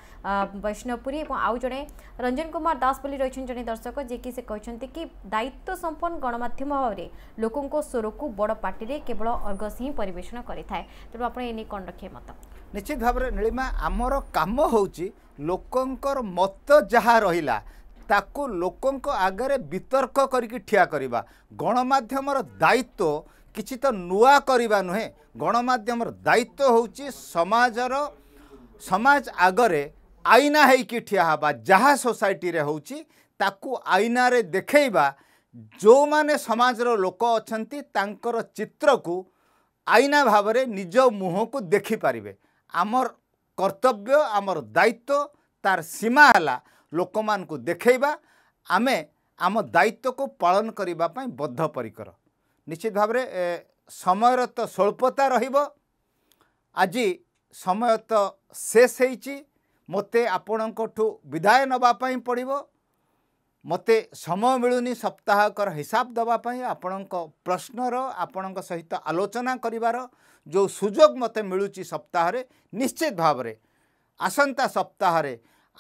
वैष्णवपुरी आउ जड़े रंजन कुमार दास बोली रही जड़े दर्शक जे कि से कहते कि दायित्व संपन्न गणमाम भाव में लोकों स्वर को बड़ पार्टी केवल अर्घ्य ही परेषण करें तेणु आपने कौन रखिए मत ନିଶ୍ଚିତ ଭାବରେ ନୀଳିମା ଆମର କାମ ହେଉଛି ଲୋକଙ୍କର ମତ ଯାହା ରହିଲା ତାକୁ ଲୋକଙ୍କ ଆଗରେ ବିତର୍କ କରିକି ଠିଆ କରିବା ଗଣମାଧ୍ୟମର ଦାୟିତ୍ୱ କିଛି ତ ନୂଆ କରିବା ନୁହେଁ ଗଣମାଧ୍ୟମର ଦାୟିତ୍ୱ ହେଉଛି ସମାଜର ସମାଜ ଆଗରେ ଆଇନା ହେଇକି ଠିଆ ହେବା ଯାହା ସୋସାଇଟିରେ ହେଉଛି ତାକୁ ଆଇନାରେ ଦେଖେଇବା ଯେଉଁମାନେ ସମାଜର ଲୋକ ଅଛନ୍ତି ତାଙ୍କର ଚିତ୍ରକୁ ଆଇନା ଭାବରେ ନିଜ ମୁହଁକୁ ଦେଖିପାରିବେ ଆମର କର୍ତ୍ତବ୍ୟ ଆମର ଦାୟିତ୍ୱ ତାର ସୀମା ହେଲା ଲୋକମାନଙ୍କୁ ଦେଖେଇବା ଆମେ ଆମ ଦାୟିତ୍ୱକୁ ପାଳନ କରିବା ପାଇଁ ବଦ୍ଧପରିକର ନିଶ୍ଚିତ ଭାବରେ ସମୟର ତ ସ୍ୱଳ୍ପତା ରହିବ ଆଜି ସମୟ ତ ଶେଷ ହେଇଛି ମୋତେ ଆପଣଙ୍କଠୁ ବିଦାୟ ନେବା ପାଇଁ ପଡ଼ିବ ମୋତେ ସମୟ ମିଳୁନି ସପ୍ତାହକର ହିସାବ ଦେବା ପାଇଁ ଆପଣଙ୍କ ପ୍ରଶ୍ନର ଆପଣଙ୍କ ସହିତ ଆଲୋଚନା କରିବାର ଯେଉଁ ସୁଯୋଗ ମୋତେ ମିଳୁଛି ସପ୍ତାହରେ ନିଶ୍ଚିତ ଭାବରେ ଆସନ୍ତା ସପ୍ତାହରେ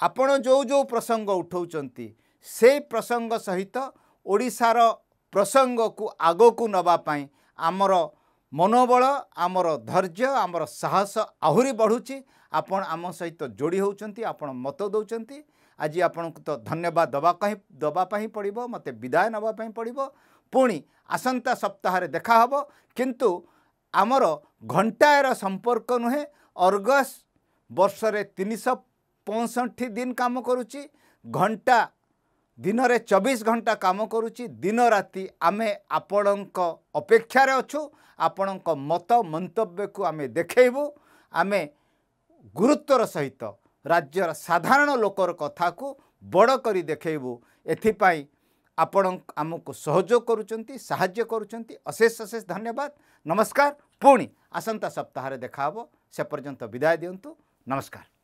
ଆପଣ ଯେଉଁ ଯେଉଁ ପ୍ରସଙ୍ଗ ଉଠାଉଛନ୍ତି ସେଇ ପ୍ରସଙ୍ଗ ସହିତ ଓଡ଼ିଶାର ପ୍ରସଙ୍ଗକୁ ଆଗକୁ ନେବା ପାଇଁ ଆମର ମନୋବଳ ଆମର ଧୈର୍ଯ୍ୟ ଆମର ସାହସ ଆହୁରି ବଢ଼ୁଛି ଆପଣ ଆମ ସହିତ ଯୋଡ଼ି ହେଉଛନ୍ତି ଆପଣ ମତ ଦେଉଛନ୍ତି ଆଜି ଆପଣଙ୍କୁ ତ ଧନ୍ୟବାଦ ଦେବାକୁ ହିଁ ଦେବା ପାଇଁ ପଡ଼ିବ ମୋତେ ବିଦାୟ ନେବା ପାଇଁ ପଡ଼ିବ ପୁଣି ଆସନ୍ତା ସପ୍ତାହରେ ଦେଖା ହେବ କିନ୍ତୁ ଆମର ଘଣ୍ଟାଏର ସମ୍ପର୍କ ନୁହେଁ ଅର୍ଗସ୍ ବର୍ଷରେ ତିନିଶହ ପଞ୍ଚଷଠି ଦିନ କାମ କରୁଛି ଘଣ୍ଟା ଦିନରେ ଚବିଶ ଘଣ୍ଟା କାମ କରୁଛି ଦିନ ରାତି ଆମେ ଆପଣଙ୍କ ଅପେକ୍ଷାରେ ଅଛୁ ଆପଣଙ୍କ ମତ ମନ୍ତବ୍ୟକୁ ଆମେ ଦେଖେଇବୁ ଆମେ ଗୁରୁତ୍ୱର ସହିତ ରାଜ୍ୟର ସାଧାରଣ ଲୋକର କଥାକୁ ବଡ଼ କରି ଦେଖେଇବୁ ଏଥିପାଇଁ ଆପଣ ଆମକୁ ସହଯୋଗ କରୁଛନ୍ତି ସାହାଯ୍ୟ କରୁଛନ୍ତି ଅଶେଷ ଅଶେଷ ଧନ୍ୟବାଦ ନମସ୍କାର ପୁଣି ଆସନ୍ତା ସପ୍ତାହରେ ଦେଖା ହେବ ସେ ପର୍ଯ୍ୟନ୍ତ ବିଦାୟ ଦିଅନ୍ତୁ ନମସ୍କାର